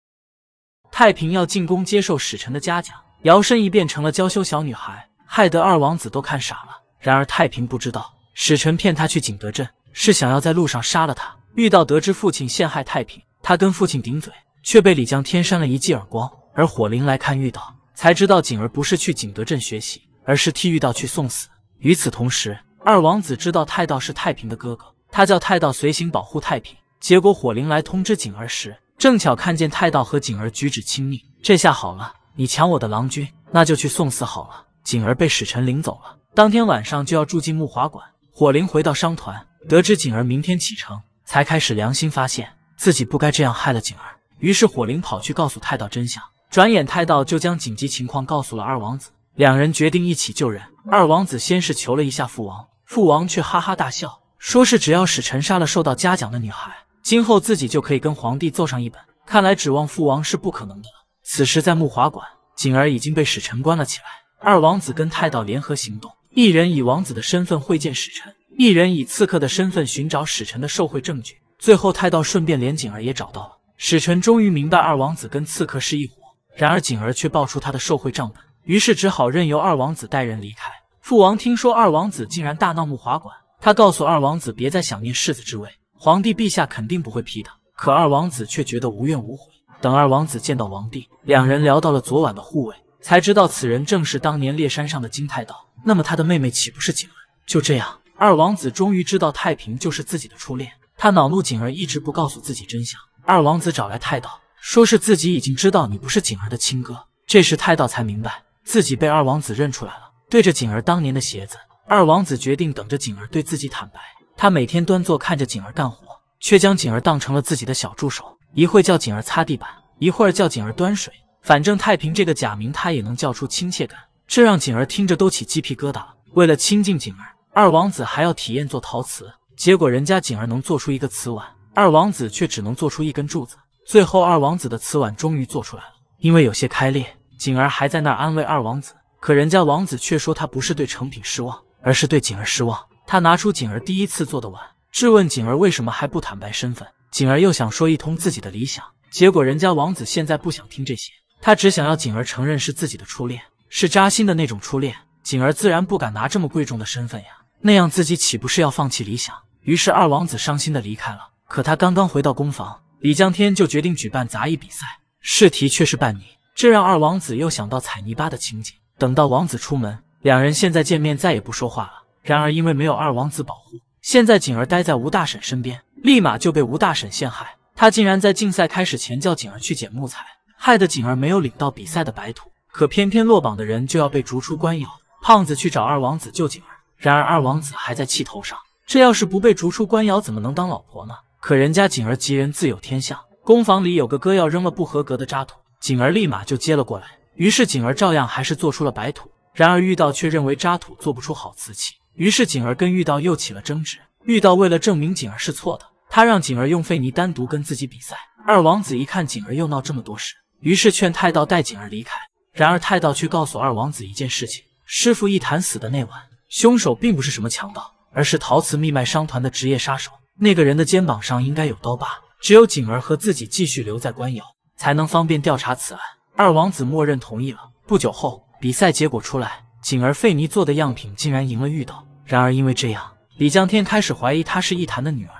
太平要进宫接受使臣的嘉奖，摇身一变成了娇羞小女孩，害得二王子都看傻了。然而太平不知道。使臣骗他去景德镇，是想要在路上杀了他。玉道得知父亲陷害太平，他跟父亲顶嘴，却被李将天扇了一记耳光。而火灵来看玉道，才知道景儿不是去景德镇学习，而是替玉道去送死。与此同时，二王子知道太道是太平的哥哥，他叫太道随行保护太平。结果火灵来通知景儿时，正巧看见太道和景儿举止亲密。这下好了，你抢我的郎君，那就去送死好了。景儿被使臣领走了，当天晚上就要住进木华馆。火灵回到商团，得知景儿明天启程，才开始良心发现，自己不该这样害了景儿。于是火灵跑去告诉太道真相，转眼太道就将紧急情况告诉了二王子，两人决定一起救人。二王子先是求了一下父王，父王却哈哈大笑，说是只要使臣杀了受到嘉奖的女孩，今后自己就可以跟皇帝奏上一本。看来指望父王是不可能的了。此时在木华馆，景儿已经被使臣关了起来，二王子跟太道联合行动。一人以王子的身份会见使臣，一人以刺客的身份寻找使臣的受贿证据。最后，太道顺便连景儿也找到了。使臣终于明白二王子跟刺客是一伙，然而景儿却爆出他的受贿账本，于是只好任由二王子带人离开。父王听说二王子竟然大闹木华馆，他告诉二王子别再想念世子之位，皇帝陛下肯定不会批的。可二王子却觉得无怨无悔。等二王子见到王帝，两人聊到了昨晚的护卫，才知道此人正是当年烈山上的金太道。那么他的妹妹岂不是景儿？就这样，二王子终于知道太平就是自己的初恋。他恼怒景儿一直不告诉自己真相。二王子找来泰道，说是自己已经知道你不是景儿的亲哥。这时泰道才明白自己被二王子认出来了。对着景儿当年的鞋子，二王子决定等着景儿对自己坦白。他每天端坐看着景儿干活，却将景儿当成了自己的小助手。一会儿叫景儿擦地板，一会儿叫景儿端水，反正太平这个假名他也能叫出亲切感。这让锦儿听着都起鸡皮疙瘩了。为了亲近锦儿，二王子还要体验做陶瓷。结果人家锦儿能做出一个瓷碗，二王子却只能做出一根柱子。最后，二王子的瓷碗终于做出来了，因为有些开裂。锦儿还在那安慰二王子，可人家王子却说他不是对成品失望，而是对锦儿失望。他拿出锦儿第一次做的碗，质问锦儿为什么还不坦白身份。锦儿又想说一通自己的理想，结果人家王子现在不想听这些，他只想要锦儿承认是自己的初恋。是扎心的那种初恋，景儿自然不敢拿这么贵重的身份呀，那样自己岂不是要放弃理想？于是二王子伤心的离开了。可他刚刚回到工房，李江天就决定举办杂艺比赛，试题却是半泥，这让二王子又想到踩泥巴的情景。等到王子出门，两人现在见面再也不说话了。然而因为没有二王子保护，现在景儿待在吴大婶身边，立马就被吴大婶陷害。他竟然在竞赛开始前叫景儿去捡木材，害得景儿没有领到比赛的白土。可偏偏落榜的人就要被逐出官窑，胖子去找二王子救景儿。然而二王子还在气头上，这要是不被逐出官窑，怎么能当老婆呢？可人家景儿吉人自有天相。工坊里有个哥要扔了不合格的渣土，景儿立马就接了过来。于是景儿照样还是做出了白土。然而遇到却认为渣土做不出好瓷器，于是景儿跟遇到又起了争执。遇到为了证明景儿是错的，他让景儿用废泥单独跟自己比赛。二王子一看景儿又闹这么多事，于是劝太道带景儿离开。然而太道却告诉二王子一件事情：师傅一坛死的那晚，凶手并不是什么强盗，而是陶瓷密脉商团的职业杀手。那个人的肩膀上应该有刀疤。只有景儿和自己继续留在官窑，才能方便调查此案。二王子默认同意了。不久后，比赛结果出来，景儿费尼做的样品竟然赢了玉道。然而因为这样，李江天开始怀疑她是一坛的女儿。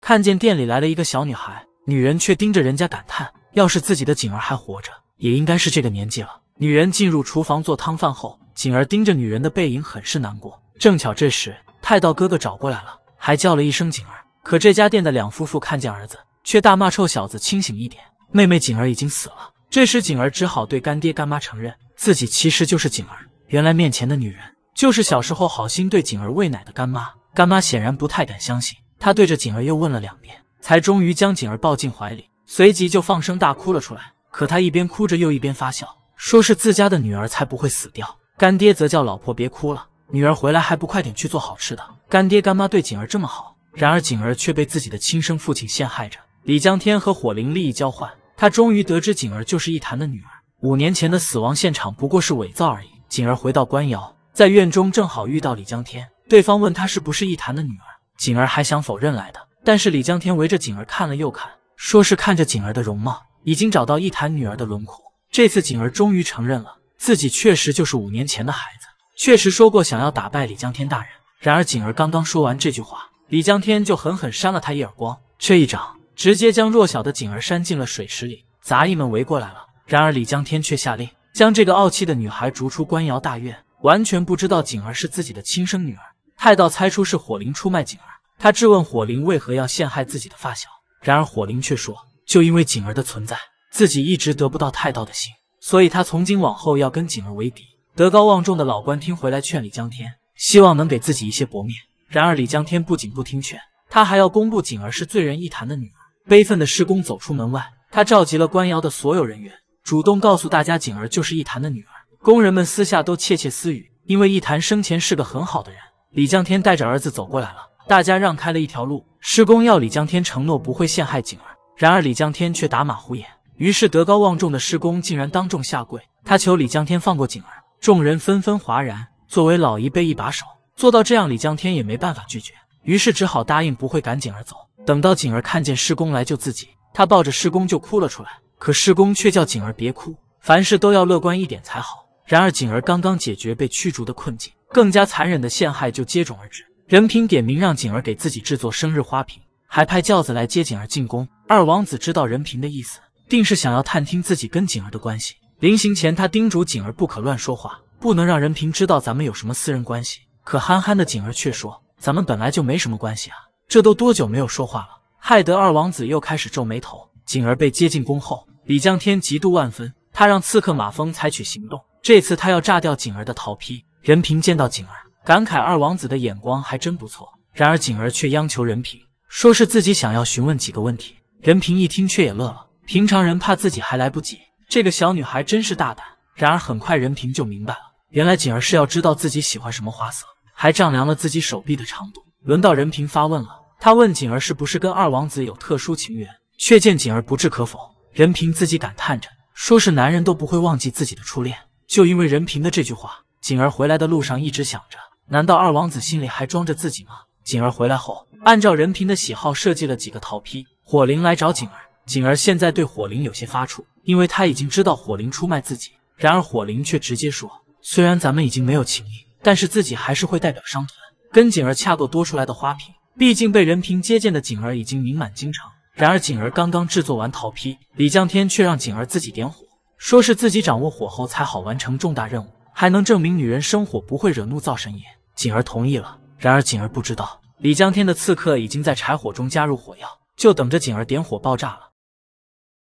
看见店里来了一个小女孩，女人却盯着人家感叹：要是自己的景儿还活着。也应该是这个年纪了。女人进入厨房做汤饭后，锦儿盯着女人的背影，很是难过。正巧这时，泰道哥哥找过来了，还叫了一声“锦儿”。可这家店的两夫妇看见儿子，却大骂臭小子，清醒一点！妹妹锦儿已经死了。这时，锦儿只好对干爹干妈承认，自己其实就是锦儿。原来面前的女人就是小时候好心对锦儿喂奶的干妈。干妈显然不太敢相信，她对着锦儿又问了两遍，才终于将锦儿抱进怀里，随即就放声大哭了出来。可他一边哭着，又一边发笑，说是自家的女儿才不会死掉。干爹则叫老婆别哭了，女儿回来还不快点去做好吃的。干爹干妈对景儿这么好，然而景儿却被自己的亲生父亲陷害着。李江天和火灵利益交换，他终于得知景儿就是一坛的女儿。五年前的死亡现场不过是伪造而已。景儿回到官窑，在院中正好遇到李江天，对方问他是不是一坛的女儿，景儿还想否认来的，但是李江天围着景儿看了又看，说是看着景儿的容貌。已经找到一潭女儿的轮廓。这次景儿终于承认了，自己确实就是五年前的孩子，确实说过想要打败李江天大人。然而景儿刚刚说完这句话，李江天就狠狠扇了他一耳光，这一掌直接将弱小的景儿扇进了水池里。杂役们围过来了，然而李江天却下令将这个傲气的女孩逐出官窑大院，完全不知道景儿是自己的亲生女儿。太道猜出是火灵出卖景儿，他质问火灵为何要陷害自己的发小，然而火灵却说。就因为景儿的存在，自己一直得不到太道的心，所以他从今往后要跟景儿为敌。德高望重的老官听回来劝李江天，希望能给自己一些薄面。然而李江天不仅不听劝，他还要公布景儿是罪人一谈的女儿。悲愤的施公走出门外，他召集了官窑的所有人员，主动告诉大家景儿就是一谈的女儿。工人们私下都窃窃私语，因为一谈生前是个很好的人。李江天带着儿子走过来了，大家让开了一条路。施公要李江天承诺不会陷害景儿。然而李江天却打马虎眼，于是德高望重的师公竟然当众下跪，他求李江天放过景儿，众人纷纷哗然。作为老一辈一把手，做到这样，李江天也没办法拒绝，于是只好答应不会赶景儿走。等到景儿看见师公来救自己，他抱着师公就哭了出来。可师公却叫景儿别哭，凡事都要乐观一点才好。然而景儿刚刚解决被驱逐的困境，更加残忍的陷害就接踵而至。任品点名让景儿给自己制作生日花瓶。还派轿子来接锦儿进宫。二王子知道任平的意思，定是想要探听自己跟锦儿的关系。临行前，他叮嘱锦儿不可乱说话，不能让任平知道咱们有什么私人关系。可憨憨的锦儿却说：“咱们本来就没什么关系啊，这都多久没有说话了，害得二王子又开始皱眉头。”锦儿被接进宫后，李江天嫉妒万分，他让刺客马蜂采取行动。这次他要炸掉锦儿的桃皮。任平见到锦儿，感慨二王子的眼光还真不错。然而锦儿却央求任平。说是自己想要询问几个问题，任平一听却也乐了。平常人怕自己还来不及，这个小女孩真是大胆。然而很快任平就明白了，原来锦儿是要知道自己喜欢什么花色，还丈量了自己手臂的长度。轮到任平发问了，他问锦儿是不是跟二王子有特殊情缘，却见锦儿不置可否。任平自己感叹着，说是男人都不会忘记自己的初恋。就因为任平的这句话，锦儿回来的路上一直想着，难道二王子心里还装着自己吗？锦儿回来后。按照任平的喜好设计了几个桃批。火灵来找景儿。景儿现在对火灵有些发怵，因为他已经知道火灵出卖自己。然而火灵却直接说：“虽然咱们已经没有情谊，但是自己还是会代表商团跟景儿恰过多出来的花瓶。毕竟被任平接见的景儿已经名满京城。”然而景儿刚刚制作完桃批，李江天却让景儿自己点火，说是自己掌握火候才好完成重大任务，还能证明女人生火不会惹怒灶神爷。景儿同意了，然而景儿不知道。李江天的刺客已经在柴火中加入火药，就等着锦儿点火爆炸了。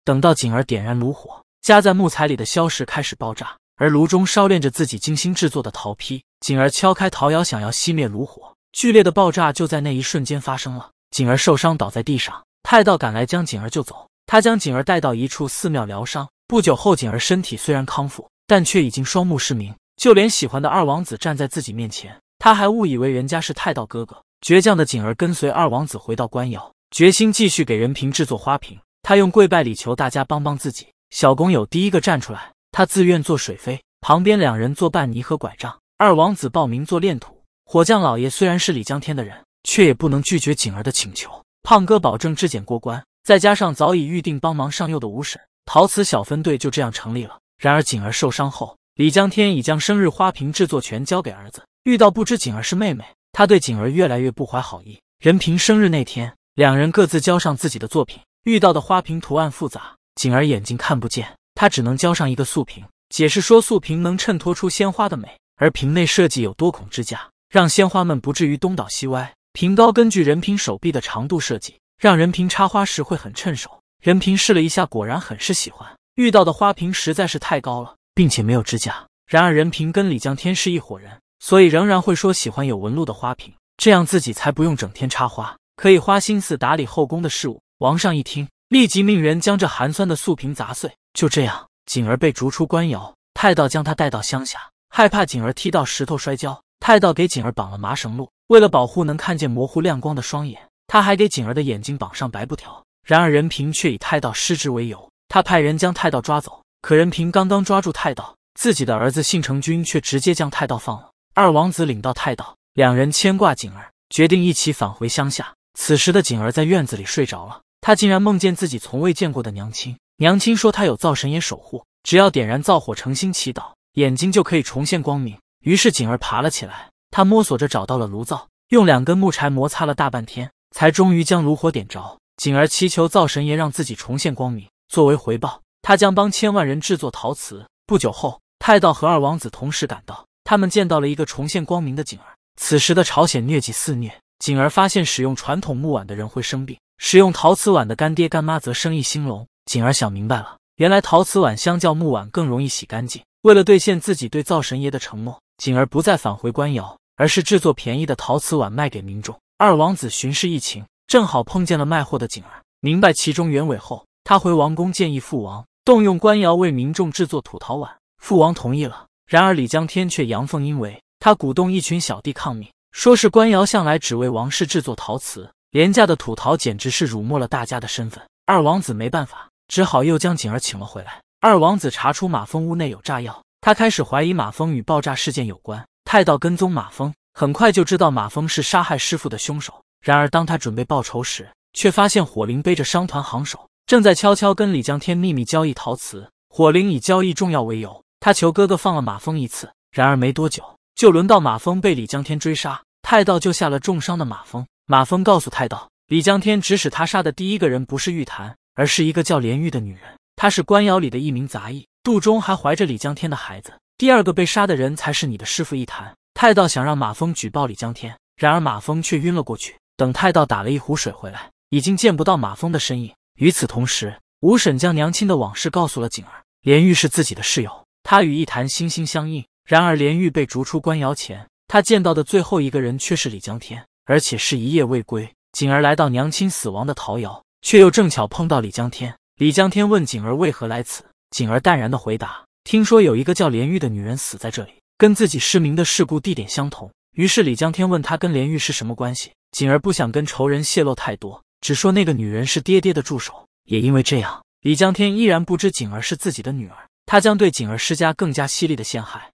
等到锦儿点燃炉火，夹在木材里的硝石开始爆炸，而炉中烧炼着自己精心制作的陶坯。锦儿敲开陶窑，想要熄灭炉火，剧烈的爆炸就在那一瞬间发生了。锦儿受伤倒在地上，太道赶来将锦儿救走。他将锦儿带到一处寺庙疗伤。不久后，锦儿身体虽然康复，但却已经双目失明，就连喜欢的二王子站在自己面前，他还误以为人家是太道哥哥。倔强的锦儿跟随二王子回到官窑，决心继续给任平制作花瓶。他用跪拜礼求大家帮帮自己。小工友第一个站出来，他自愿做水飞。旁边两人做半泥和拐杖。二王子报名做炼土。火匠老爷虽然是李江天的人，却也不能拒绝锦儿的请求。胖哥保证质检过关，再加上早已预定帮忙上釉的五婶，陶瓷小分队就这样成立了。然而锦儿受伤后，李江天已将生日花瓶制作权交给儿子。遇到不知锦儿是妹妹。他对景儿越来越不怀好意。任平生日那天，两人各自交上自己的作品。遇到的花瓶图案复杂，景儿眼睛看不见，他只能交上一个素瓶，解释说素瓶能衬托出鲜花的美，而瓶内设计有多孔支架，让鲜花们不至于东倒西歪。瓶高根据任平手臂的长度设计，让任平插花时会很趁手。任平试了一下，果然很是喜欢。遇到的花瓶实在是太高了，并且没有支架。然而任平跟李江天是一伙人。所以仍然会说喜欢有纹路的花瓶，这样自己才不用整天插花，可以花心思打理后宫的事物。王上一听，立即命人将这寒酸的素瓶砸碎。就这样，锦儿被逐出官窑，太道将她带到乡下，害怕锦儿踢到石头摔跤，太道给锦儿绑了麻绳路，为了保护能看见模糊亮光的双眼，他还给锦儿的眼睛绑上白布条。然而任平却以太道失职为由，他派人将太道抓走。可任平刚刚抓住太道，自己的儿子信成君却直接将太道放了。二王子领到太道，两人牵挂锦儿，决定一起返回乡下。此时的锦儿在院子里睡着了，她竟然梦见自己从未见过的娘亲。娘亲说她有灶神爷守护，只要点燃灶火，诚心祈祷，眼睛就可以重现光明。于是锦儿爬了起来，她摸索着找到了炉灶，用两根木柴摩擦了大半天，才终于将炉火点着。锦儿祈求灶神爷让自己重现光明，作为回报，他将帮千万人制作陶瓷。不久后，太道和二王子同时赶到。他们见到了一个重现光明的景儿。此时的朝鲜疟疾肆虐，景儿发现使用传统木碗的人会生病，使用陶瓷碗的干爹干妈则生意兴隆。景儿想明白了，原来陶瓷碗相较木碗更容易洗干净。为了兑现自己对灶神爷的承诺，景儿不再返回官窑，而是制作便宜的陶瓷碗卖给民众。二王子巡视疫情，正好碰见了卖货的景儿，明白其中原委后，他回王宫建议父王动用官窑为民众制作土陶碗，父王同意了。然而李江天却阳奉阴违，他鼓动一群小弟抗命，说是官窑向来只为王室制作陶瓷，廉价的土陶简直是辱没了大家的身份。二王子没办法，只好又将景儿请了回来。二王子查出马蜂屋内有炸药，他开始怀疑马蜂与爆炸事件有关。太道跟踪马蜂，很快就知道马蜂是杀害师傅的凶手。然而当他准备报仇时，却发现火灵背着商团行首，正在悄悄跟李江天秘密交易陶瓷。火灵以交易重要为由。他求哥哥放了马蜂一次，然而没多久就轮到马蜂被李江天追杀，泰道救下了重伤的马蜂。马蜂告诉泰道，李江天指使他杀的第一个人不是玉檀，而是一个叫连玉的女人，她是官窑里的一名杂役，肚中还怀着李江天的孩子。第二个被杀的人才是你的师傅玉檀。泰道想让马蜂举报李江天，然而马蜂却晕了过去。等泰道打了一壶水回来，已经见不到马蜂的身影。与此同时，吴婶将娘亲的往事告诉了景儿。连玉是自己的室友。他与一坛心心相印。然而，莲玉被逐出官窑前，他见到的最后一个人却是李江天，而且是一夜未归。锦儿来到娘亲死亡的陶窑，却又正巧碰到李江天。李江天问锦儿为何来此，锦儿淡然的回答：“听说有一个叫莲玉的女人死在这里，跟自己失明的事故地点相同。”于是李江天问他跟莲玉是什么关系。锦儿不想跟仇人泄露太多，只说那个女人是爹爹的助手。也因为这样，李江天依然不知锦儿是自己的女儿。他将对景儿施加更加犀利的陷害。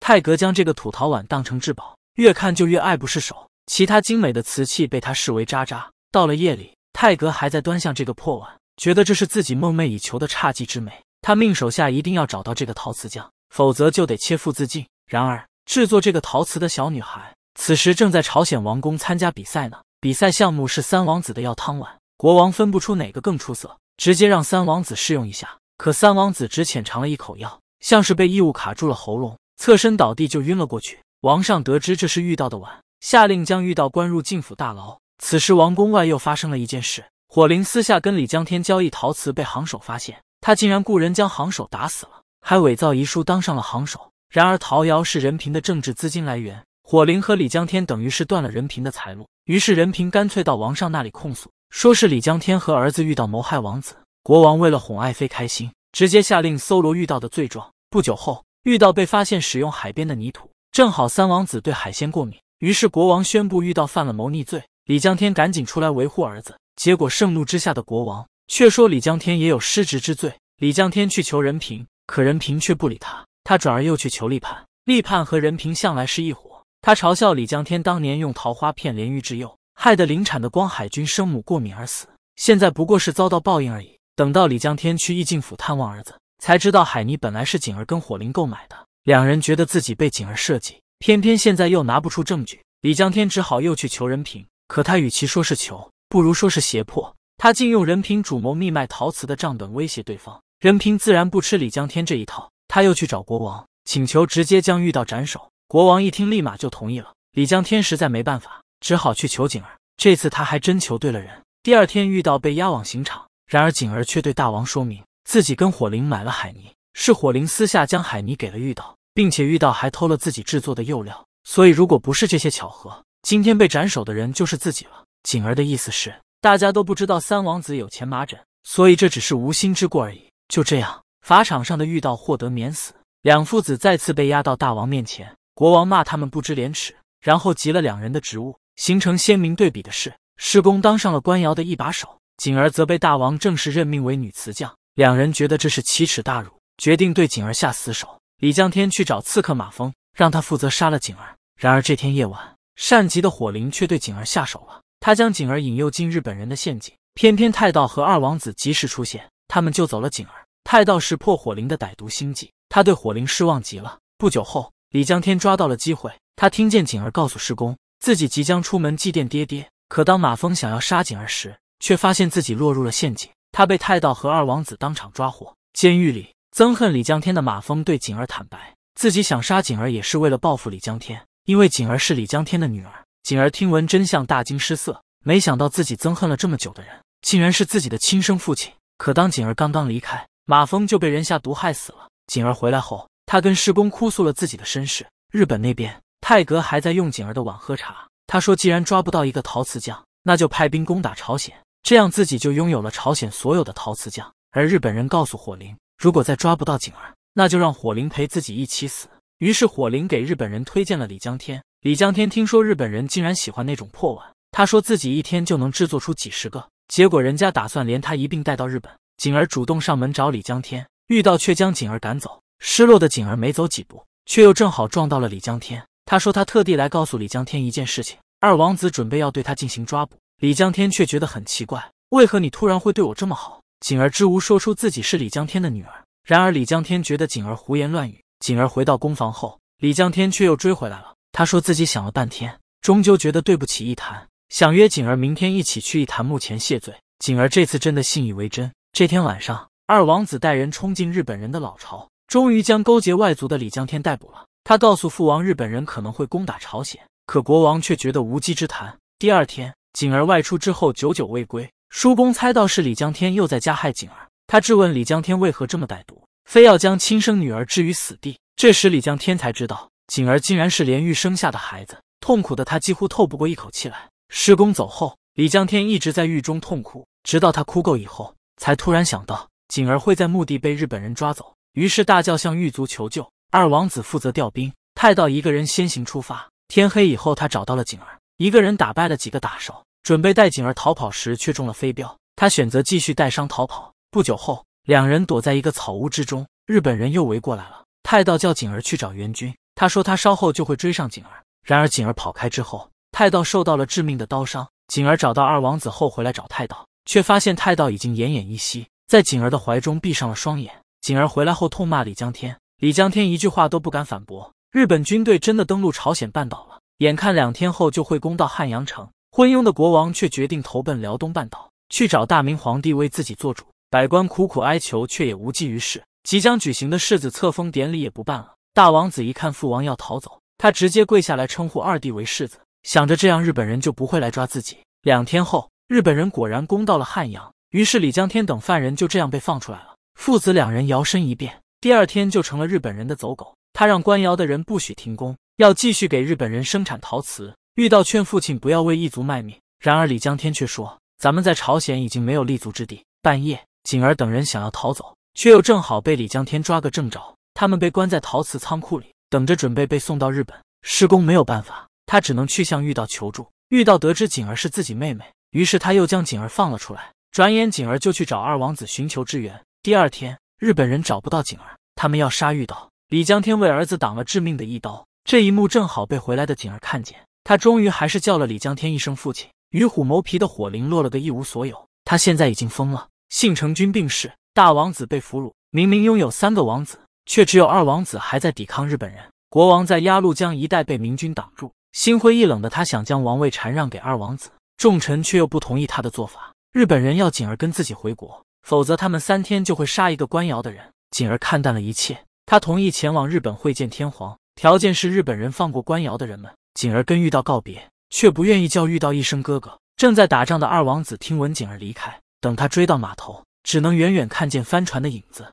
泰格将这个土陶碗当成至宝，越看就越爱不释手。其他精美的瓷器被他视为渣渣。到了夜里，泰格还在端详这个破碗，觉得这是自己梦寐以求的侘寂之美。他命手下一定要找到这个陶瓷匠，否则就得切腹自尽。然而，制作这个陶瓷的小女孩此时正在朝鲜王宫参加比赛呢。比赛项目是三王子的药汤碗，国王分不出哪个更出色，直接让三王子试用一下。可三王子只浅尝了一口药，像是被异物卡住了喉咙，侧身倒地就晕了过去。王上得知这是遇到的晚，下令将遇到关入禁府大牢。此时王宫外又发生了一件事：火灵私下跟李江天交易陶瓷，被行首发现，他竟然雇人将行首打死了，还伪造遗书当上了行首。然而陶窑是任平的政治资金来源，火灵和李江天等于是断了任平的财路。于是任平干脆到王上那里控诉，说是李江天和儿子遇到谋害王子。国王为了哄爱妃开心，直接下令搜罗遇到的罪状。不久后，遇到被发现使用海边的泥土，正好三王子对海鲜过敏，于是国王宣布遇到犯了谋逆罪。李江天赶紧出来维护儿子，结果盛怒之下的国王却说李江天也有失职之罪。李江天去求任平，可任平却不理他，他转而又去求立判。立判和任平向来是一伙，他嘲笑李江天当年用桃花骗连玉之幼，害得临产的光海军生母过敏而死，现在不过是遭到报应而已。等到李江天去义进府探望儿子，才知道海妮本来是景儿跟火灵购买的。两人觉得自己被景儿设计，偏偏现在又拿不出证据，李江天只好又去求任平。可他与其说是求，不如说是胁迫。他竟用人平主谋密卖陶瓷的账本威胁对方。任平自然不吃李江天这一套，他又去找国王，请求直接将玉到斩首。国王一听，立马就同意了。李江天实在没办法，只好去求景儿。这次他还真求对了人。第二天，遇到被押往刑场。然而，景儿却对大王说明，自己跟火灵买了海泥，是火灵私下将海泥给了玉道，并且玉道还偷了自己制作的釉料。所以，如果不是这些巧合，今天被斩首的人就是自己了。景儿的意思是，大家都不知道三王子有钱麻疹，所以这只是无心之过而已。就这样，法场上的玉道获得免死，两父子再次被押到大王面前。国王骂他们不知廉耻，然后急了两人的职务。形成鲜明对比的是，施公当上了官窑的一把手。锦儿则被大王正式任命为女词匠。两人觉得这是奇耻大辱，决定对锦儿下死手。李江天去找刺客马峰，让他负责杀了锦儿。然而这天夜晚，善极的火灵却对锦儿下手了。他将锦儿引诱进日本人的陷阱，偏偏太道和二王子及时出现，他们救走了锦儿。太道是破火灵的歹毒心计，他对火灵失望极了。不久后，李江天抓到了机会，他听见锦儿告诉师公自己即将出门祭奠爹爹。可当马峰想要杀锦儿时，却发现自己落入了陷阱，他被泰道和二王子当场抓获。监狱里，憎恨李江天的马蜂对锦儿坦白，自己想杀锦儿也是为了报复李江天，因为锦儿是李江天的女儿。锦儿听闻真相，大惊失色，没想到自己憎恨了这么久的人，竟然是自己的亲生父亲。可当锦儿刚刚离开，马蜂就被人下毒害死了。锦儿回来后，他跟师公哭诉了自己的身世。日本那边，泰格还在用锦儿的碗喝茶。他说，既然抓不到一个陶瓷匠，那就派兵攻打朝鲜。这样自己就拥有了朝鲜所有的陶瓷匠，而日本人告诉火灵，如果再抓不到景儿，那就让火灵陪自己一起死。于是火灵给日本人推荐了李江天。李江天听说日本人竟然喜欢那种破碗，他说自己一天就能制作出几十个，结果人家打算连他一并带到日本。景儿主动上门找李江天，遇到却将景儿赶走。失落的景儿没走几步，却又正好撞到了李江天。他说他特地来告诉李江天一件事情：二王子准备要对他进行抓捕。李江天却觉得很奇怪，为何你突然会对我这么好？景儿之无说出自己是李江天的女儿。然而李江天觉得景儿胡言乱语。景儿回到工房后，李江天却又追回来了。他说自己想了半天，终究觉得对不起一谈，想约景儿明天一起去一坛墓前谢罪。景儿这次真的信以为真。这天晚上，二王子带人冲进日本人的老巢，终于将勾结外族的李江天逮捕了。他告诉父王，日本人可能会攻打朝鲜，可国王却觉得无稽之谈。第二天。锦儿外出之后久久未归，叔公猜到是李江天又在加害锦儿，他质问李江天为何这么歹毒，非要将亲生女儿置于死地。这时李江天才知道锦儿竟然是连玉生下的孩子，痛苦的他几乎透不过一口气来。师公走后，李江天一直在狱中痛哭，直到他哭够以后，才突然想到锦儿会在墓地被日本人抓走，于是大叫向狱卒求救。二王子负责调兵，太道一个人先行出发。天黑以后，他找到了锦儿。一个人打败了几个打手，准备带景儿逃跑时，却中了飞镖。他选择继续带伤逃跑。不久后，两人躲在一个草屋之中，日本人又围过来了。太道叫景儿去找援军，他说他稍后就会追上景儿。然而景儿跑开之后，太道受到了致命的刀伤。景儿找到二王子后回来找太道，却发现太道已经奄奄一息，在景儿的怀中闭上了双眼。景儿回来后痛骂李江天，李江天一句话都不敢反驳。日本军队真的登陆朝鲜半岛了。眼看两天后就会攻到汉阳城，昏庸的国王却决定投奔辽东半岛，去找大明皇帝为自己做主。百官苦苦哀求，却也无济于事。即将举行的世子册封典礼也不办了。大王子一看父王要逃走，他直接跪下来称呼二弟为世子，想着这样日本人就不会来抓自己。两天后，日本人果然攻到了汉阳，于是李江天等犯人就这样被放出来了。父子两人摇身一变，第二天就成了日本人的走狗。他让官窑的人不许停工。要继续给日本人生产陶瓷，遇到劝父亲不要为异族卖命。然而李江天却说：“咱们在朝鲜已经没有立足之地。”半夜，景儿等人想要逃走，却又正好被李江天抓个正着。他们被关在陶瓷仓库里，等着准备被送到日本。师公没有办法，他只能去向遇到求助。遇到得知景儿是自己妹妹，于是他又将景儿放了出来。转眼，景儿就去找二王子寻求支援。第二天，日本人找不到景儿，他们要杀遇到。李江天为儿子挡了致命的一刀。这一幕正好被回来的景儿看见，他终于还是叫了李江天一声父亲。与虎谋皮的火灵落了个一无所有，他现在已经疯了。信成君病逝，大王子被俘虏，明明拥有三个王子，却只有二王子还在抵抗日本人。国王在鸭绿江一带被明军挡住，心灰意冷的他想将王位禅让给二王子，众臣却又不同意他的做法。日本人要景儿跟自己回国，否则他们三天就会杀一个官窑的人。景儿看淡了一切，他同意前往日本会见天皇。条件是日本人放过官窑的人们。景儿跟玉道告别，却不愿意叫玉道一声哥哥。正在打仗的二王子听闻景儿离开，等他追到码头，只能远远看见帆船的影子。